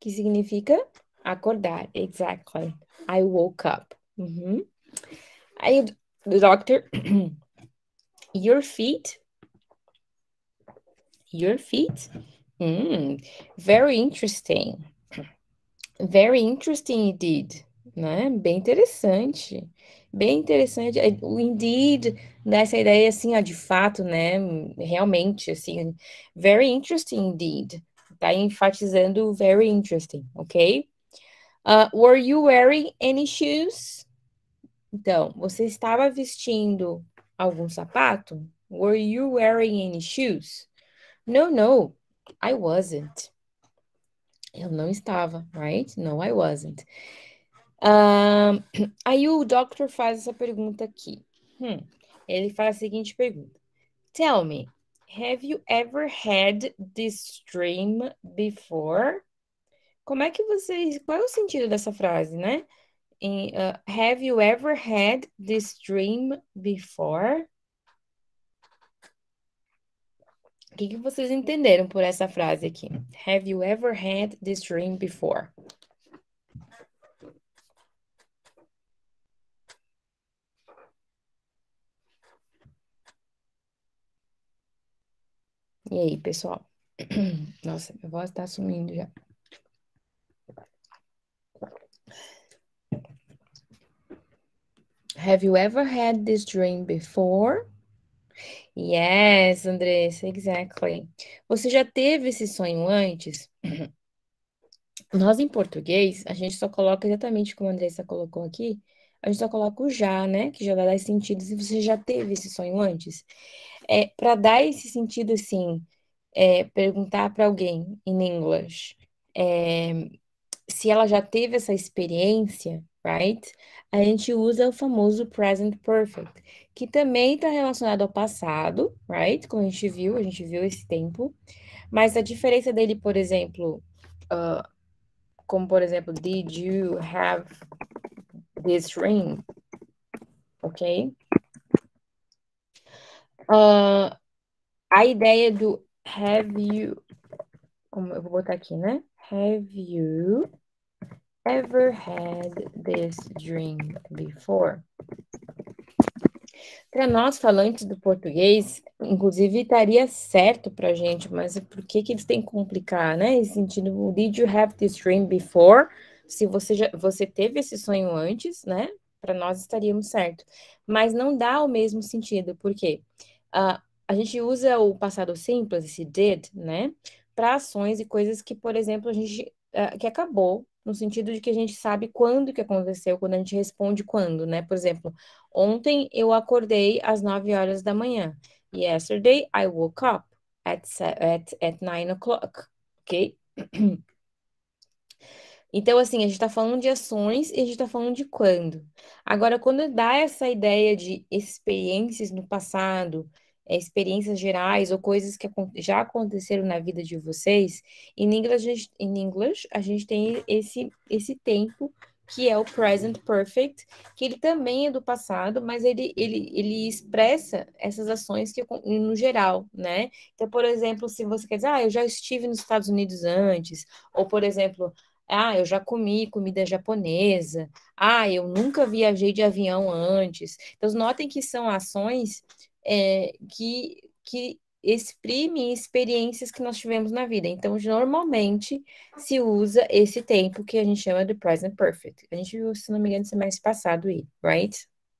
que significa acordar. Exactly. I woke up. Uhum. Aí o doctor. [clears throat] Your feet. Your feet. Hum, very interesting. Very interesting indeed. Né? Bem interessante bem interessante. É, o Indeed, nessa né, ideia, assim, de fato, né? Realmente, assim, very interesting indeed. Tá enfatizando very interesting, ok? Uh, were you wearing any shoes? Então, você estava vestindo algum sapato? Were you wearing any shoes? No, no, I wasn't. Eu não estava, right? No, I wasn't. Uh, [clears throat] aí o Doctor faz essa pergunta aqui. Hum, ele faz a seguinte pergunta: Tell me, have you ever had this dream before? Como é que vocês. Qual é o sentido dessa frase, né? uh, have you ever had this dream before? O que, que vocês entenderam por essa frase aqui? Have you ever had this dream before? E aí, pessoal? [clears throat] Nossa, minha voz tá sumindo já. Have you ever had this dream before? Yes, Andressa, exactly. Você já teve esse sonho antes? [clears throat] Nós, em português, a gente só coloca exatamente como a Andressa colocou aqui, a gente só coloca o já, né? Que já dá 10 sentidos e você já teve esse sonho antes é para dar esse sentido assim, é, perguntar para alguém em inglês é, se ela já teve essa experiência, right? A gente usa o famoso present perfect, que também está relacionado ao passado, right? Como a gente viu, a gente viu esse tempo, mas a diferença dele, por exemplo, uh, como por exemplo, did you have this ring? Ok? Uh, a ideia do have you. Como eu vou botar aqui, né? Have you ever had this dream before? Para nós falantes do português, inclusive estaria certo para gente, mas por que, que eles têm que complicar, né? Esse sentido, did you have this dream before? Se você já, você teve esse sonho antes, né? Para nós estaríamos certo, mas não dá o mesmo sentido, Por quê? Uh, a gente usa o passado simples, esse did, né, para ações e coisas que, por exemplo, a gente uh, que acabou, no sentido de que a gente sabe quando que aconteceu, quando a gente responde quando, né? Por exemplo, ontem eu acordei às 9 horas da manhã. Yesterday I woke up at at, at 9 o'clock, ok? [clears throat] Então, assim, a gente está falando de ações e a gente está falando de quando. Agora, quando dá essa ideia de experiências no passado, é, experiências gerais ou coisas que já aconteceram na vida de vocês, em inglês, gente, em inglês a gente tem esse, esse tempo que é o present perfect, que ele também é do passado, mas ele, ele, ele expressa essas ações que no geral, né? Então, por exemplo, se você quer dizer, ah, eu já estive nos Estados Unidos antes, ou por exemplo, ah, eu já comi comida japonesa. Ah, eu nunca viajei de avião antes. Então, notem que são ações é, que, que exprimem experiências que nós tivemos na vida. Então, normalmente se usa esse tempo que a gente chama de present perfect. A gente viu, se não me engano, semestre passado aí, right?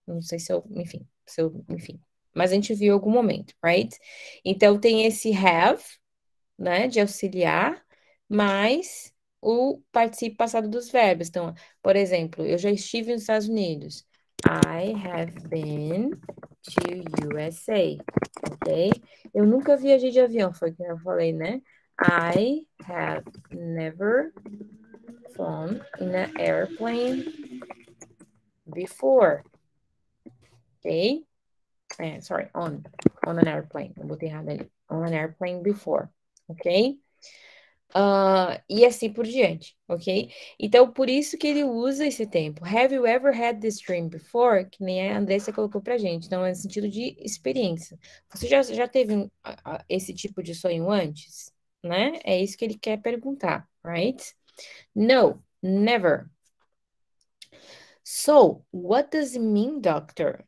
Não sei se eu, enfim, se eu, enfim. Mas a gente viu em algum momento, right? Então tem esse have, né, de auxiliar, mas o participo passado dos verbos. Então, por exemplo, eu já estive nos Estados Unidos. I have been to USA, ok? Eu nunca viajei de avião, foi o que eu falei, né? I have never flown in an airplane before, ok? É, sorry, on, on an airplane, eu botei errado ali. On an airplane before, ok? uh, e assim por diante, ok? Então, por isso que ele usa esse tempo. Have you ever had this dream before? Que nem a Andressa colocou pra gente. Então, é no sentido de experiência. Você já, já teve um, uh, esse tipo de sonho antes? Né? É isso que ele quer perguntar, right? No, never. So, what does it mean, doctor?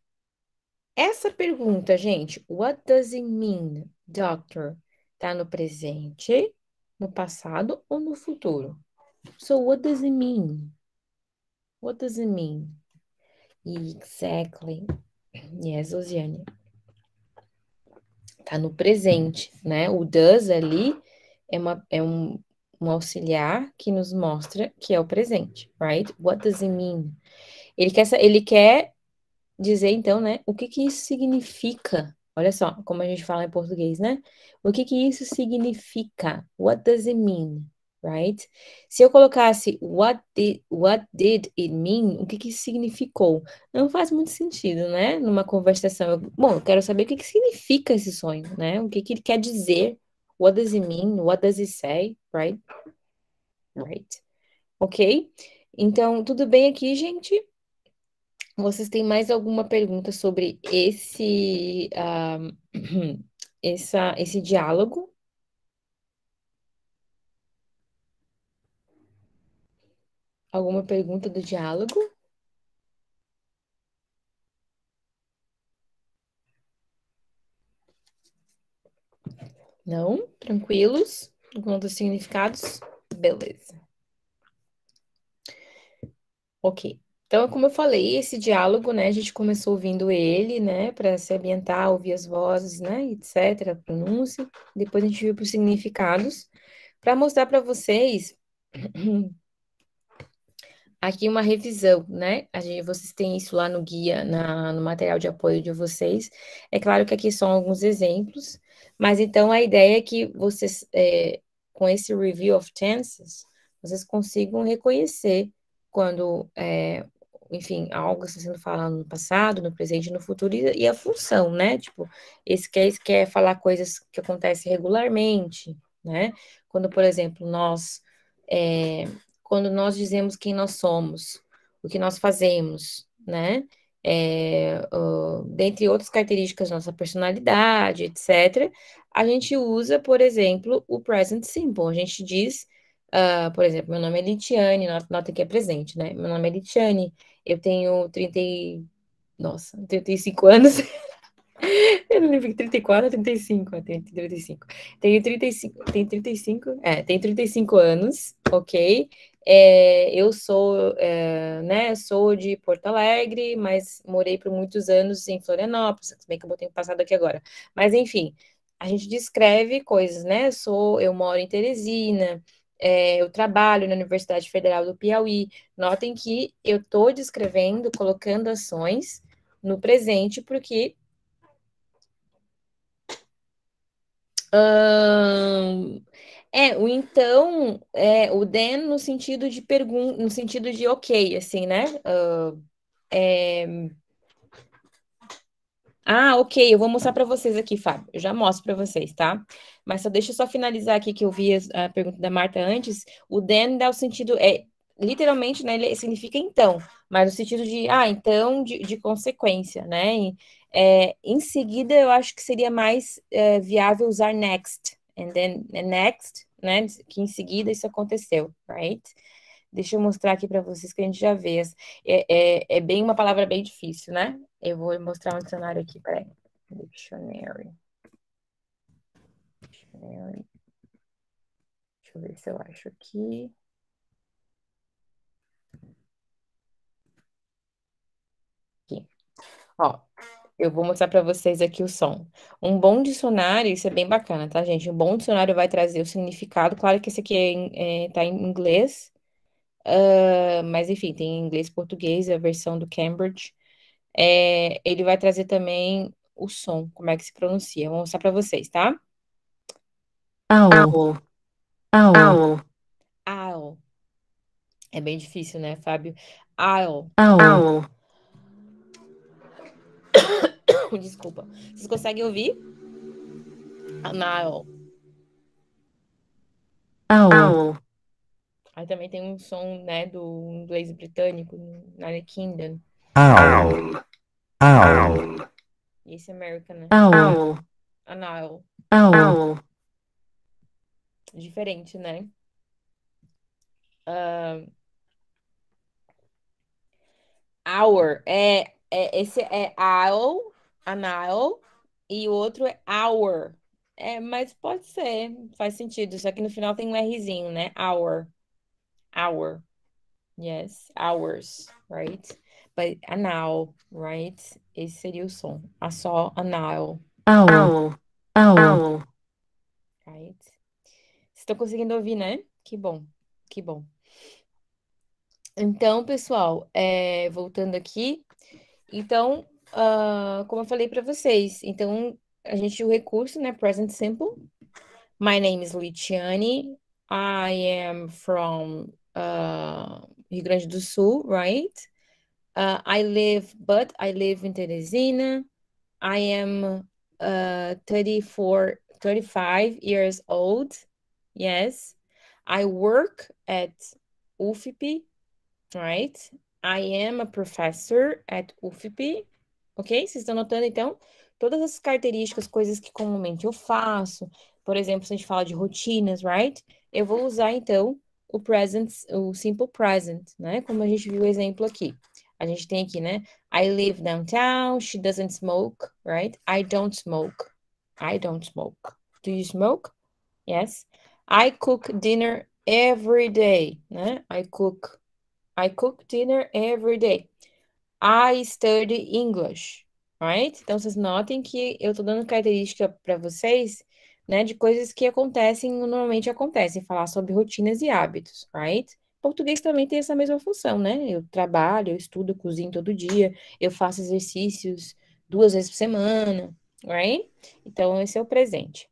Essa pergunta, gente, what does it mean, doctor? Tá no presente, no passado ou no futuro? So what does it mean? What does it mean? Exactly. Yes, Oziane. Tá no presente, né? O does ali é, uma, é um, um auxiliar que nos mostra que é o presente, right? What does it mean? Ele quer, ele quer dizer, então, né, o que, que isso significa Olha só como a gente fala em português, né? O que que isso significa? What does it mean? Right? Se eu colocasse what did, what did it mean, o que que isso significou? Não faz muito sentido, né? Numa conversação. Eu, bom, eu quero saber o que que significa esse sonho, né? O que que ele quer dizer? What does it mean? What does it say? Right? Right. Ok? Então, tudo bem aqui, gente? Vocês têm mais alguma pergunta sobre esse, uh, [clears throat] essa, esse diálogo? Alguma pergunta do diálogo? Não? Tranquilos? Quanto significados? Beleza. Ok. Então, é como eu falei, esse diálogo, né, a gente começou ouvindo ele, né, para se ambientar, ouvir as vozes, né, etc, a pronúncia. Depois a gente viu para os significados, para mostrar para vocês [clears throat] aqui uma revisão, né? A gente, vocês têm isso lá no guia, na, no material de apoio de vocês. É claro que aqui são alguns exemplos, mas então a ideia é que vocês, é, com esse review of tenses, vocês consigam reconhecer quando é, enfim, algo está sendo falado no passado, no presente, no futuro, e, a função, né? Tipo, esse quer, esse quer falar coisas que acontecem regularmente, né? Quando, por exemplo, nós, é, quando nós dizemos quem nós somos, o que nós fazemos, né? É, uh, dentre outras características da nossa personalidade, etc., a gente usa, por exemplo, o present simple. A gente diz Uh, por exemplo, meu nome é Litiane, nota que é presente, né? Meu nome é Litiane, eu tenho 30 e... Nossa, 35 anos. [laughs] eu não lembro, 34 ou 35? Eu tenho 35. Tenho 35, tenho 35, é, tenho 35 é, anos, ok? É, eu sou, é, né, sou de Porto Alegre, mas morei por muitos anos em Florianópolis, se bem que eu tenho passado aqui agora. Mas, enfim, a gente descreve coisas, né? Sou, eu moro em Teresina, é, eu trabalho na Universidade Federal do Piauí. Notem que eu estou descrevendo, colocando ações no presente, porque é, o então, é, o den no sentido de pergunta, no sentido de ok, assim, né? Uh, é, ah, ok, eu vou mostrar para vocês aqui, Fábio. Eu já mostro para vocês, tá? Mas só deixa eu só finalizar aqui que eu vi a, pergunta da Marta antes. O then dá o sentido, é literalmente, né? Ele significa então, mas no sentido de, ah, então, de, de consequência, né? E, é, em seguida, eu acho que seria mais é, viável usar next, and then next, né? Que em seguida isso aconteceu, right? Deixa eu mostrar aqui para vocês que a gente já vê. É, é, é bem uma palavra bem difícil, né? Eu vou mostrar um dicionário aqui, peraí. Dictionary. Dictionary. Deixa eu ver se eu acho aqui. Aqui. Ó, eu vou mostrar para vocês aqui o som. Um bom dicionário, isso é bem bacana, tá, gente? Um bom dicionário vai trazer o significado. Claro que esse aqui é, é, tá em inglês, uh, mas enfim, tem em inglês português, é a versão do Cambridge é, ele vai trazer também o som, como é que se pronuncia. Vou mostrar para vocês, tá? Ao. Ao. Ao. É bem difícil, né, Fábio? Ao. Ao. Desculpa. Vocês conseguem ouvir? Ao. Ao. Aí também tem um som, né, do inglês britânico, na Kingdom. Owl. Owl. Owl. Esse é American, né? Owl. An owl. Owl. owl. Diferente, né? Uh, hour. É, é, esse é owl, an owl, e o outro é hour. É, mas pode ser, faz sentido. Só que no final tem um Rzinho, né? Hour. Hour. Yes, hours, right? but anal, right? Esse seria o som. A só anal. Owl. Owl. Owl. Right? Vocês estão conseguindo ouvir, né? Que bom, que bom. Então, pessoal, é, voltando aqui. Então, uh, como eu falei para vocês, então a gente o recurso, né? Present simple. My name is Luciane. I am from uh, Rio Grande do Sul, right? Uh, I live, but I live in Teresina. I am uh, 34, 35 years old. Yes. I work at UFIP, right? I am a professor at UFIP. Ok? Vocês estão notando, então, todas as características, coisas que comumente eu faço. Por exemplo, se a gente fala de rotinas, right? Eu vou usar, então, o present, o simple present, né? Como a gente viu o exemplo aqui. A gente tem aqui, né? I live downtown, she doesn't smoke, right? I don't smoke. I don't smoke. Do you smoke? Yes. I cook dinner every day, né? I cook. I cook dinner every day. I study English, right? Então vocês notem que eu tô dando característica para vocês, né, de coisas que acontecem, normalmente acontecem, falar sobre rotinas e hábitos, right? Português também tem essa mesma função, né? Eu trabalho, eu estudo, cozinho todo dia, eu faço exercícios duas vezes por semana, right? Então, esse é o presente.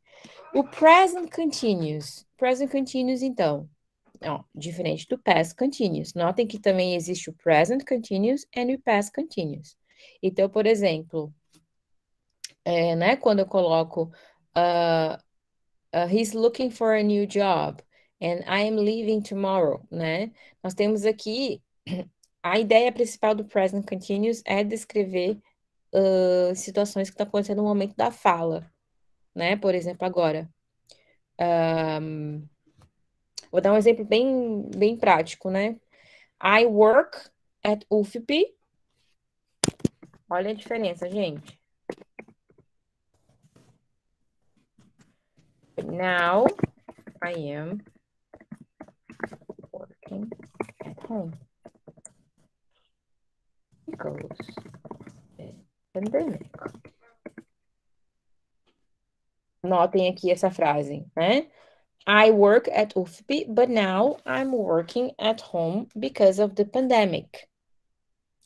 O present continuous. Present continuous, então, ó, diferente do past continuous. Notem que também existe o present continuous and o past continuous. Então, por exemplo, é, né, quando eu coloco uh, uh, he's looking for a new job, and I am leaving tomorrow, né? Nós temos aqui [clears throat] a ideia principal do present continuous é descrever uh, situações que estão acontecendo no momento da fala, né? Por exemplo, agora. Um, vou dar um exemplo bem, bem prático, né? I work at UFP. Olha a diferença, gente. Now I am something home. Because é, the pandemic. Notem aqui essa frase, né? I work at UFP, but now I'm working at home because of the pandemic.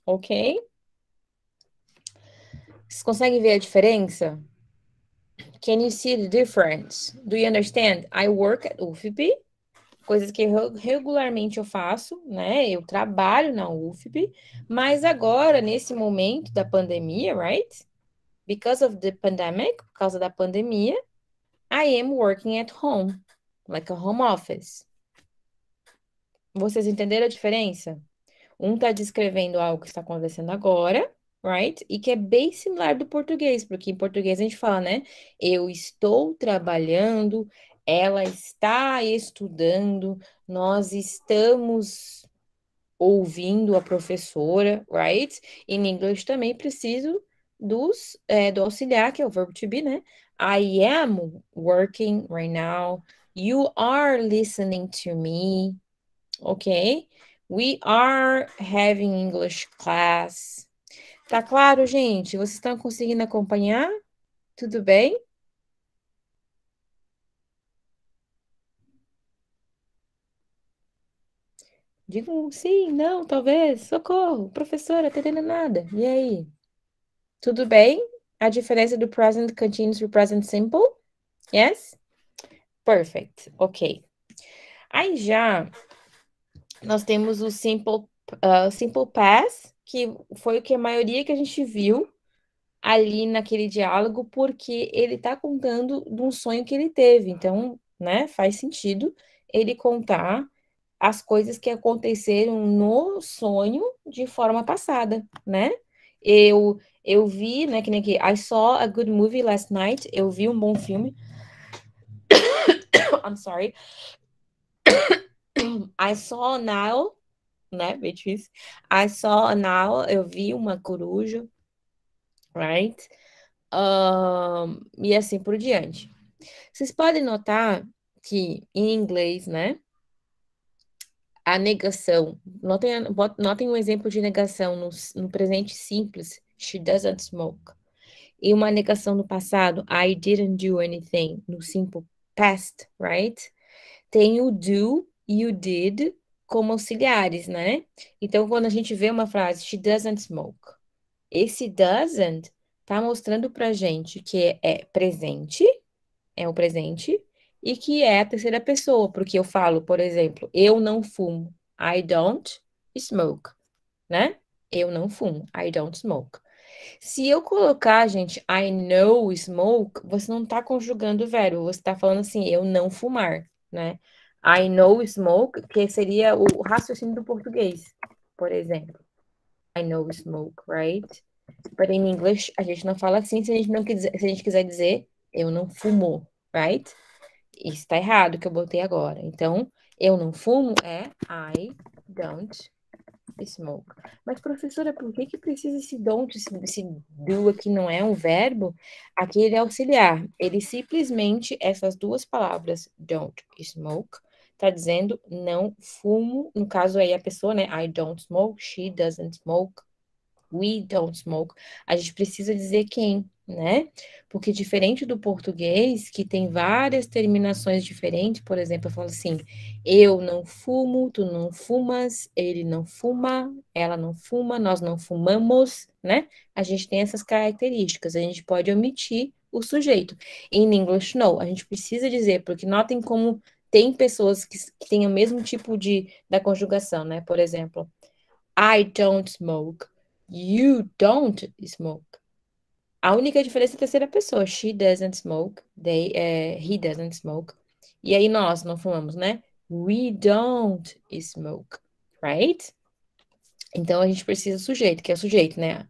Ok? Vocês conseguem ver a diferença? Can you see the difference? Do you understand? I work at UFP, coisas que regularmente eu faço, né? Eu trabalho na UFB, mas agora, nesse momento da pandemia, right? Because of the pandemic, por causa da pandemia, I am working at home, like a home office. Vocês entenderam a diferença? Um está descrevendo algo que está acontecendo agora, right? E que é bem similar do português, porque em português a gente fala, né? Eu estou trabalhando, ela está estudando, nós estamos ouvindo a professora, right? In English também preciso dos, é, do auxiliar, que é o verbo to be, né? I am working right now. You are listening to me. Ok? We are having English class. Tá claro, gente? Vocês estão conseguindo acompanhar? Tudo bem? digo sim, não, talvez, socorro, professora, tá entendendo nada. E aí? Tudo bem? A diferença do present continuous para present simple? Yes? Perfect. Ok. Aí já nós temos o simple, uh, simple past, que foi o que a maioria que a gente viu ali naquele diálogo, porque ele está contando de um sonho que ele teve. Então, né, faz sentido ele contar as coisas que aconteceram no sonho de forma passada, né? Eu eu vi, né, que nem aqui, I saw a good movie last night, eu vi um bom filme. [coughs] I'm sorry. [coughs] I saw an owl, né, bem difícil. I saw an owl, eu vi uma coruja, right? Um, e assim por diante. Vocês podem notar que em inglês, né, a negação. Notem, notem um exemplo de negação no, no presente simples. She doesn't smoke. E uma negação no passado. I didn't do anything. No simple past, right? Tem o do e o did como auxiliares, né? Então, quando a gente vê uma frase, she doesn't smoke, esse doesn't está mostrando para gente que é presente, é o presente, e que é a terceira pessoa, porque eu falo, por exemplo, eu não fumo, I don't smoke, né? Eu não fumo, I don't smoke. Se eu colocar, gente, I know smoke, você não está conjugando o verbo, você está falando assim, eu não fumar, né? I know smoke, que seria o raciocínio do português, por exemplo. I know smoke, right? But in English, a gente não fala assim se a gente, não quiser, se a gente quiser dizer eu não fumo, right? Isso tá errado que eu botei agora. Então, eu não fumo é I don't smoke. Mas, professora, por que, que precisa esse don't, esse, esse do aqui não é um verbo? Aqui ele é auxiliar. Ele simplesmente, essas duas palavras, don't smoke, tá dizendo não fumo. No caso aí a pessoa, né? I don't smoke, she doesn't smoke, we don't smoke, a gente precisa dizer quem, né? Porque diferente do português, que tem várias terminações diferentes, por exemplo, eu falo assim, eu não fumo, tu não fumas, ele não fuma, ela não fuma, nós não fumamos, né? A gente tem essas características, a gente pode omitir o sujeito. In English, no, a gente precisa dizer, porque notem como tem pessoas que, que têm o mesmo tipo de da conjugação, né? Por exemplo, I don't smoke. You don't smoke. A única diferença é a terceira pessoa. She doesn't smoke. They, é, he doesn't smoke. E aí nós não fumamos, né? We don't smoke, right? Então a gente precisa do sujeito, que é o sujeito, né?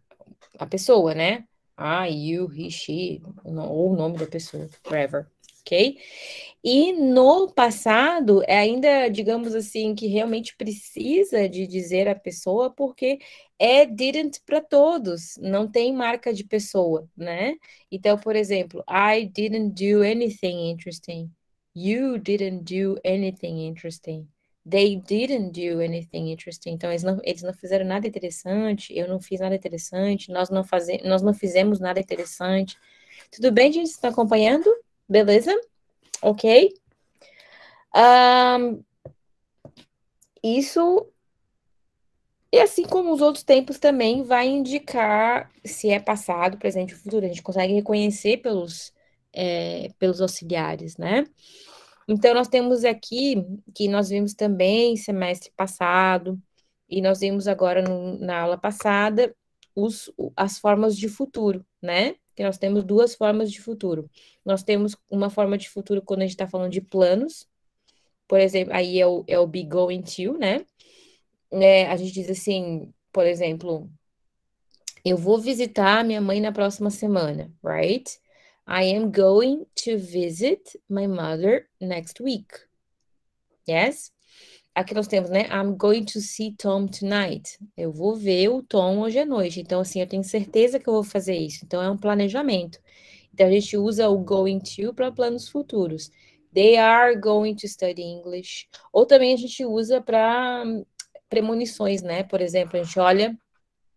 A pessoa, né? Ah, you, he, she, ou o nome da pessoa, whatever, ok? E no passado, é ainda, digamos assim, que realmente precisa de dizer a pessoa, porque é didn't para todos, não tem marca de pessoa, né? Então, por exemplo, I didn't do anything interesting. You didn't do anything interesting. They didn't do anything interesting. Então, eles não, eles não fizeram nada interessante, eu não fiz nada interessante, nós não, faze, nós não fizemos nada interessante. Tudo bem, gente? Está acompanhando? Beleza? Ok? Um, isso e assim como os outros tempos também vai indicar se é passado, presente ou futuro. A gente consegue reconhecer pelos, é, pelos auxiliares, né? Então, nós temos aqui que nós vimos também semestre passado, e nós vimos agora no, na aula passada os, as formas de futuro, né? Que nós temos duas formas de futuro. Nós temos uma forma de futuro quando a gente está falando de planos, por exemplo, aí é o, é o be going to, né? né, a gente diz assim, por exemplo, eu vou visitar minha mãe na próxima semana, right? I am going to visit my mother next week. Yes? Aqui nós temos, né? I'm going to see Tom tonight. Eu vou ver o Tom hoje à noite. Então, assim, eu tenho certeza que eu vou fazer isso. Então, é um planejamento. Então, a gente usa o going to para planos futuros. They are going to study English. Ou também a gente usa para premonições, né? Por exemplo, a gente olha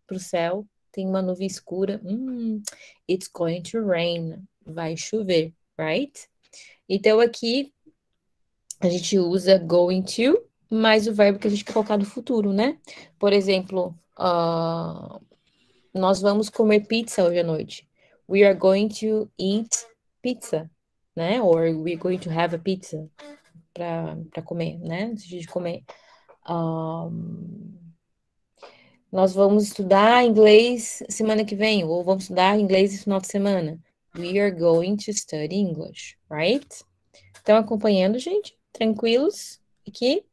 para o céu, tem uma nuvem escura, hum, it's going to rain, vai chover, right? Então aqui a gente usa going to mais o verbo que a gente quer colocar no futuro, né? Por exemplo, uh, nós vamos comer pizza hoje à noite. We are going to eat pizza, né? Or we're going to have a pizza para comer, né? No sentido de comer nós vamos estudar inglês semana que vem, ou vamos estudar inglês esse final de semana. We are going to study English, right? Estão acompanhando, gente? Tranquilos? Aqui?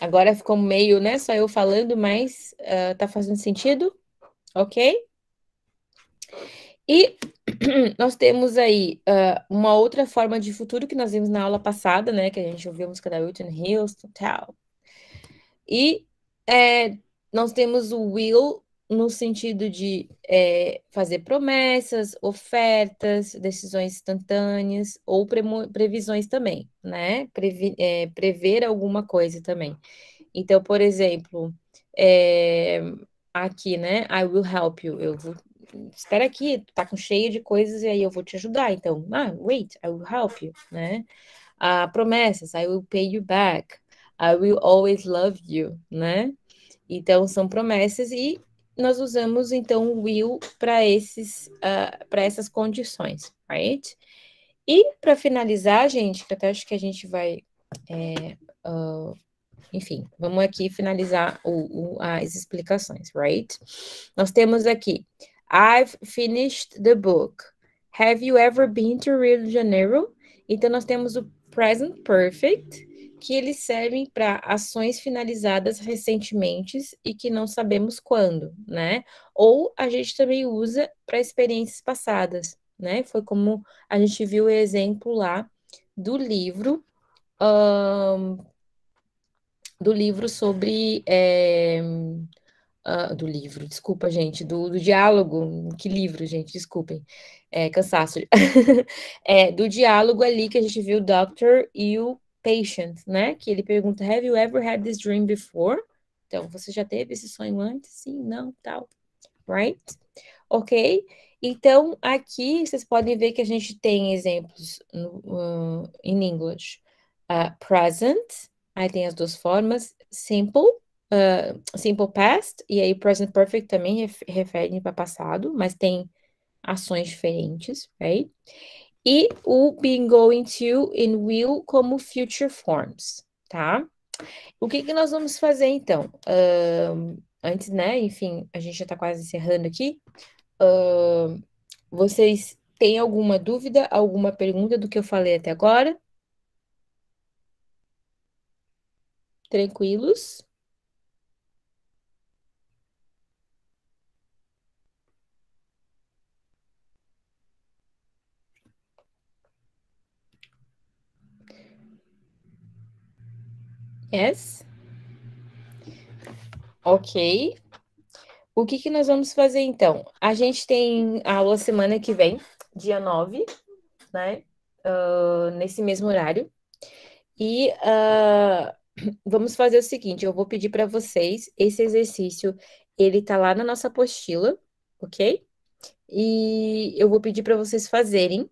Agora ficou meio, né? Só eu falando, mas uh, tá fazendo sentido? Ok? E [clears throat] nós temos aí uh, uma outra forma de futuro que nós vimos na aula passada, né? Que a gente ouviu a música da Wilton Hills, tal. E é, nós temos o will no sentido de é, fazer promessas, ofertas, decisões instantâneas ou previsões também, né? Previ é, prever alguma coisa também. Então, por exemplo, é, aqui, né? I will help you. Eu vou. Espera aqui, tá com cheio de coisas e aí eu vou te ajudar. Então, ah, wait, I will help you, né? Ah, promessas, I will pay you back. I will always love you, né? Então são promessas e nós usamos então will para esses uh, ah, para essas condições, right? E para finalizar, gente, que até acho que a gente vai é, uh, enfim, vamos aqui finalizar o, o, as explicações, right? Nós temos aqui: I've finished the book. Have you ever been to Rio de Janeiro? Então, nós temos o present perfect, que eles servem para ações finalizadas recentemente e que não sabemos quando, né? Ou a gente também usa para experiências passadas, né? Foi como a gente viu o exemplo lá do livro um, do livro sobre é, uh, do livro, desculpa, gente, do, do, diálogo, que livro, gente, desculpem, é, cansaço, [laughs] é, do diálogo ali que a gente viu o Dr. e o Patient, né? Que ele pergunta: Have you ever had this dream before? Então, você já teve esse sonho antes? Sim, não, tal. Right? Ok? Então, aqui vocês podem ver que a gente tem exemplos em uh, in English. Uh, present, aí tem as duas formas, simple, uh, simple past, e aí present perfect também refere para passado, mas tem ações diferentes, right? e o been going to and will como future forms, tá? O que, que nós vamos fazer então? Uh, antes, né? Enfim, a gente já está quase encerrando aqui. Uh, vocês têm alguma dúvida, alguma pergunta do que eu falei até agora? Tranquilos? Yes. Ok. O que, que nós vamos fazer então? A gente tem a aula semana que vem, dia 9, né? Uh, nesse mesmo horário. E uh, vamos fazer o seguinte: eu vou pedir para vocês esse exercício, ele tá lá na nossa apostila, ok? E eu vou pedir para vocês fazerem.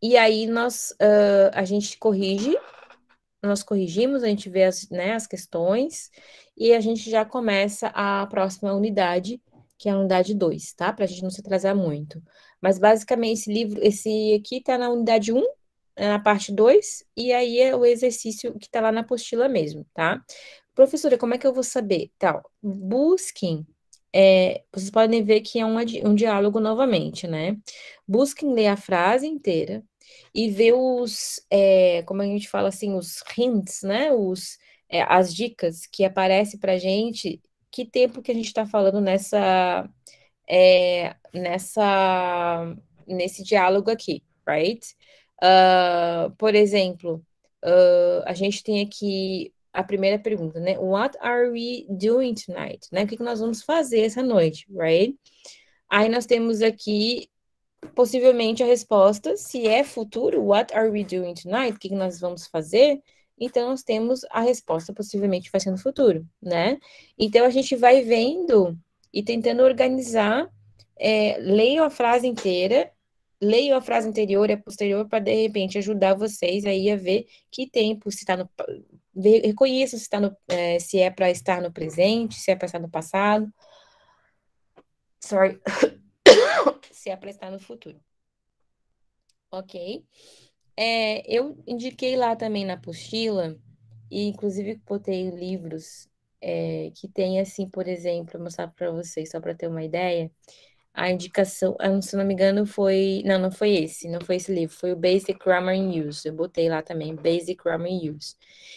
E aí nós uh, a gente corrige nós corrigimos, a gente vê as, né, as questões e a gente já começa a próxima unidade, que é a unidade 2, tá? Para a gente não se atrasar muito. Mas basicamente esse livro, esse aqui está na unidade 1, um, é na parte 2, e aí é o exercício que está lá na apostila mesmo, tá? Professora, como é que eu vou saber? Tal, busquem é, vocês podem ver que é um, um diálogo novamente, né? Busquem ler a frase inteira, e ver os, é, como a gente fala assim, os hints, né? Os, é, as dicas que aparecem para gente, que tempo que a gente está falando nessa, é, nessa, nesse diálogo aqui, right? Uh, por exemplo, uh, a gente tem aqui a primeira pergunta, né? What are we doing tonight? Né? O que, que nós vamos fazer essa noite, right? Aí nós temos aqui possivelmente a resposta, se é futuro, what are we doing tonight? O que nós vamos fazer? Então, nós temos a resposta, possivelmente vai ser no futuro, né? Então, a gente vai vendo e tentando organizar, é, leio a frase inteira, leio a frase anterior e a posterior para, de repente, ajudar vocês aí a ver que tempo se está no... Reconheçam se, tá no, é, se é para estar no presente, se é para estar no passado. Sorry. [laughs] se aprestar no futuro. Ok? É, eu indiquei lá também na apostila, e inclusive botei livros é, que tem, assim, por exemplo, vou mostrar para vocês, só para ter uma ideia. A indicação, ah, se não me engano, foi. Não, não foi esse, não foi esse livro, foi o Basic Grammar in Use. Eu botei lá também, Basic Grammar in Use.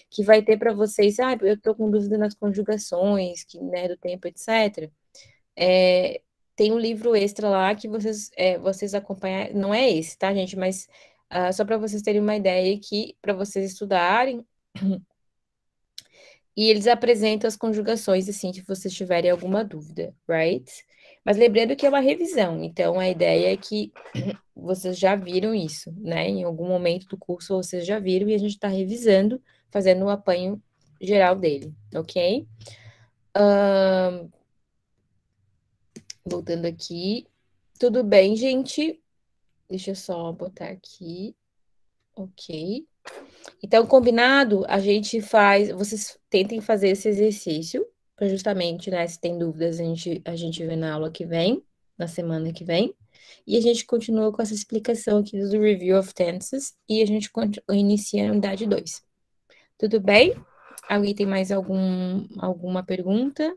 Que vai ter para vocês, ah, eu estou com dúvida nas conjugações, que, né, do tempo, etc. É, tem um livro extra lá que vocês, é, vocês acompanhar. Não é esse, tá, gente? Mas uh, só para vocês terem uma ideia que para vocês estudarem. [clears throat] e eles apresentam as conjugações, assim, se vocês tiverem alguma dúvida, right? Mas lembrando que é uma revisão, então a ideia é que [clears throat] vocês já viram isso, né? Em algum momento do curso vocês já viram e a gente está revisando, fazendo um apanho geral dele, ok? Um, voltando aqui. Tudo bem, gente? Deixa eu só botar aqui. Ok. Então, combinado, a gente faz. Vocês tentem fazer esse exercício, para justamente, né? Se tem dúvidas, a gente, a gente vê na aula que vem, na semana que vem. E a gente continua com essa explicação aqui do Review of Tenses e a gente inicia a unidade 2. Tudo bem? Alguém tem mais algum, alguma pergunta?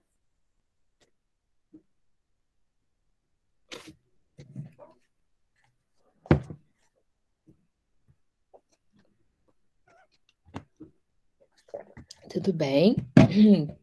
Tudo bem? [clears throat] Uhum.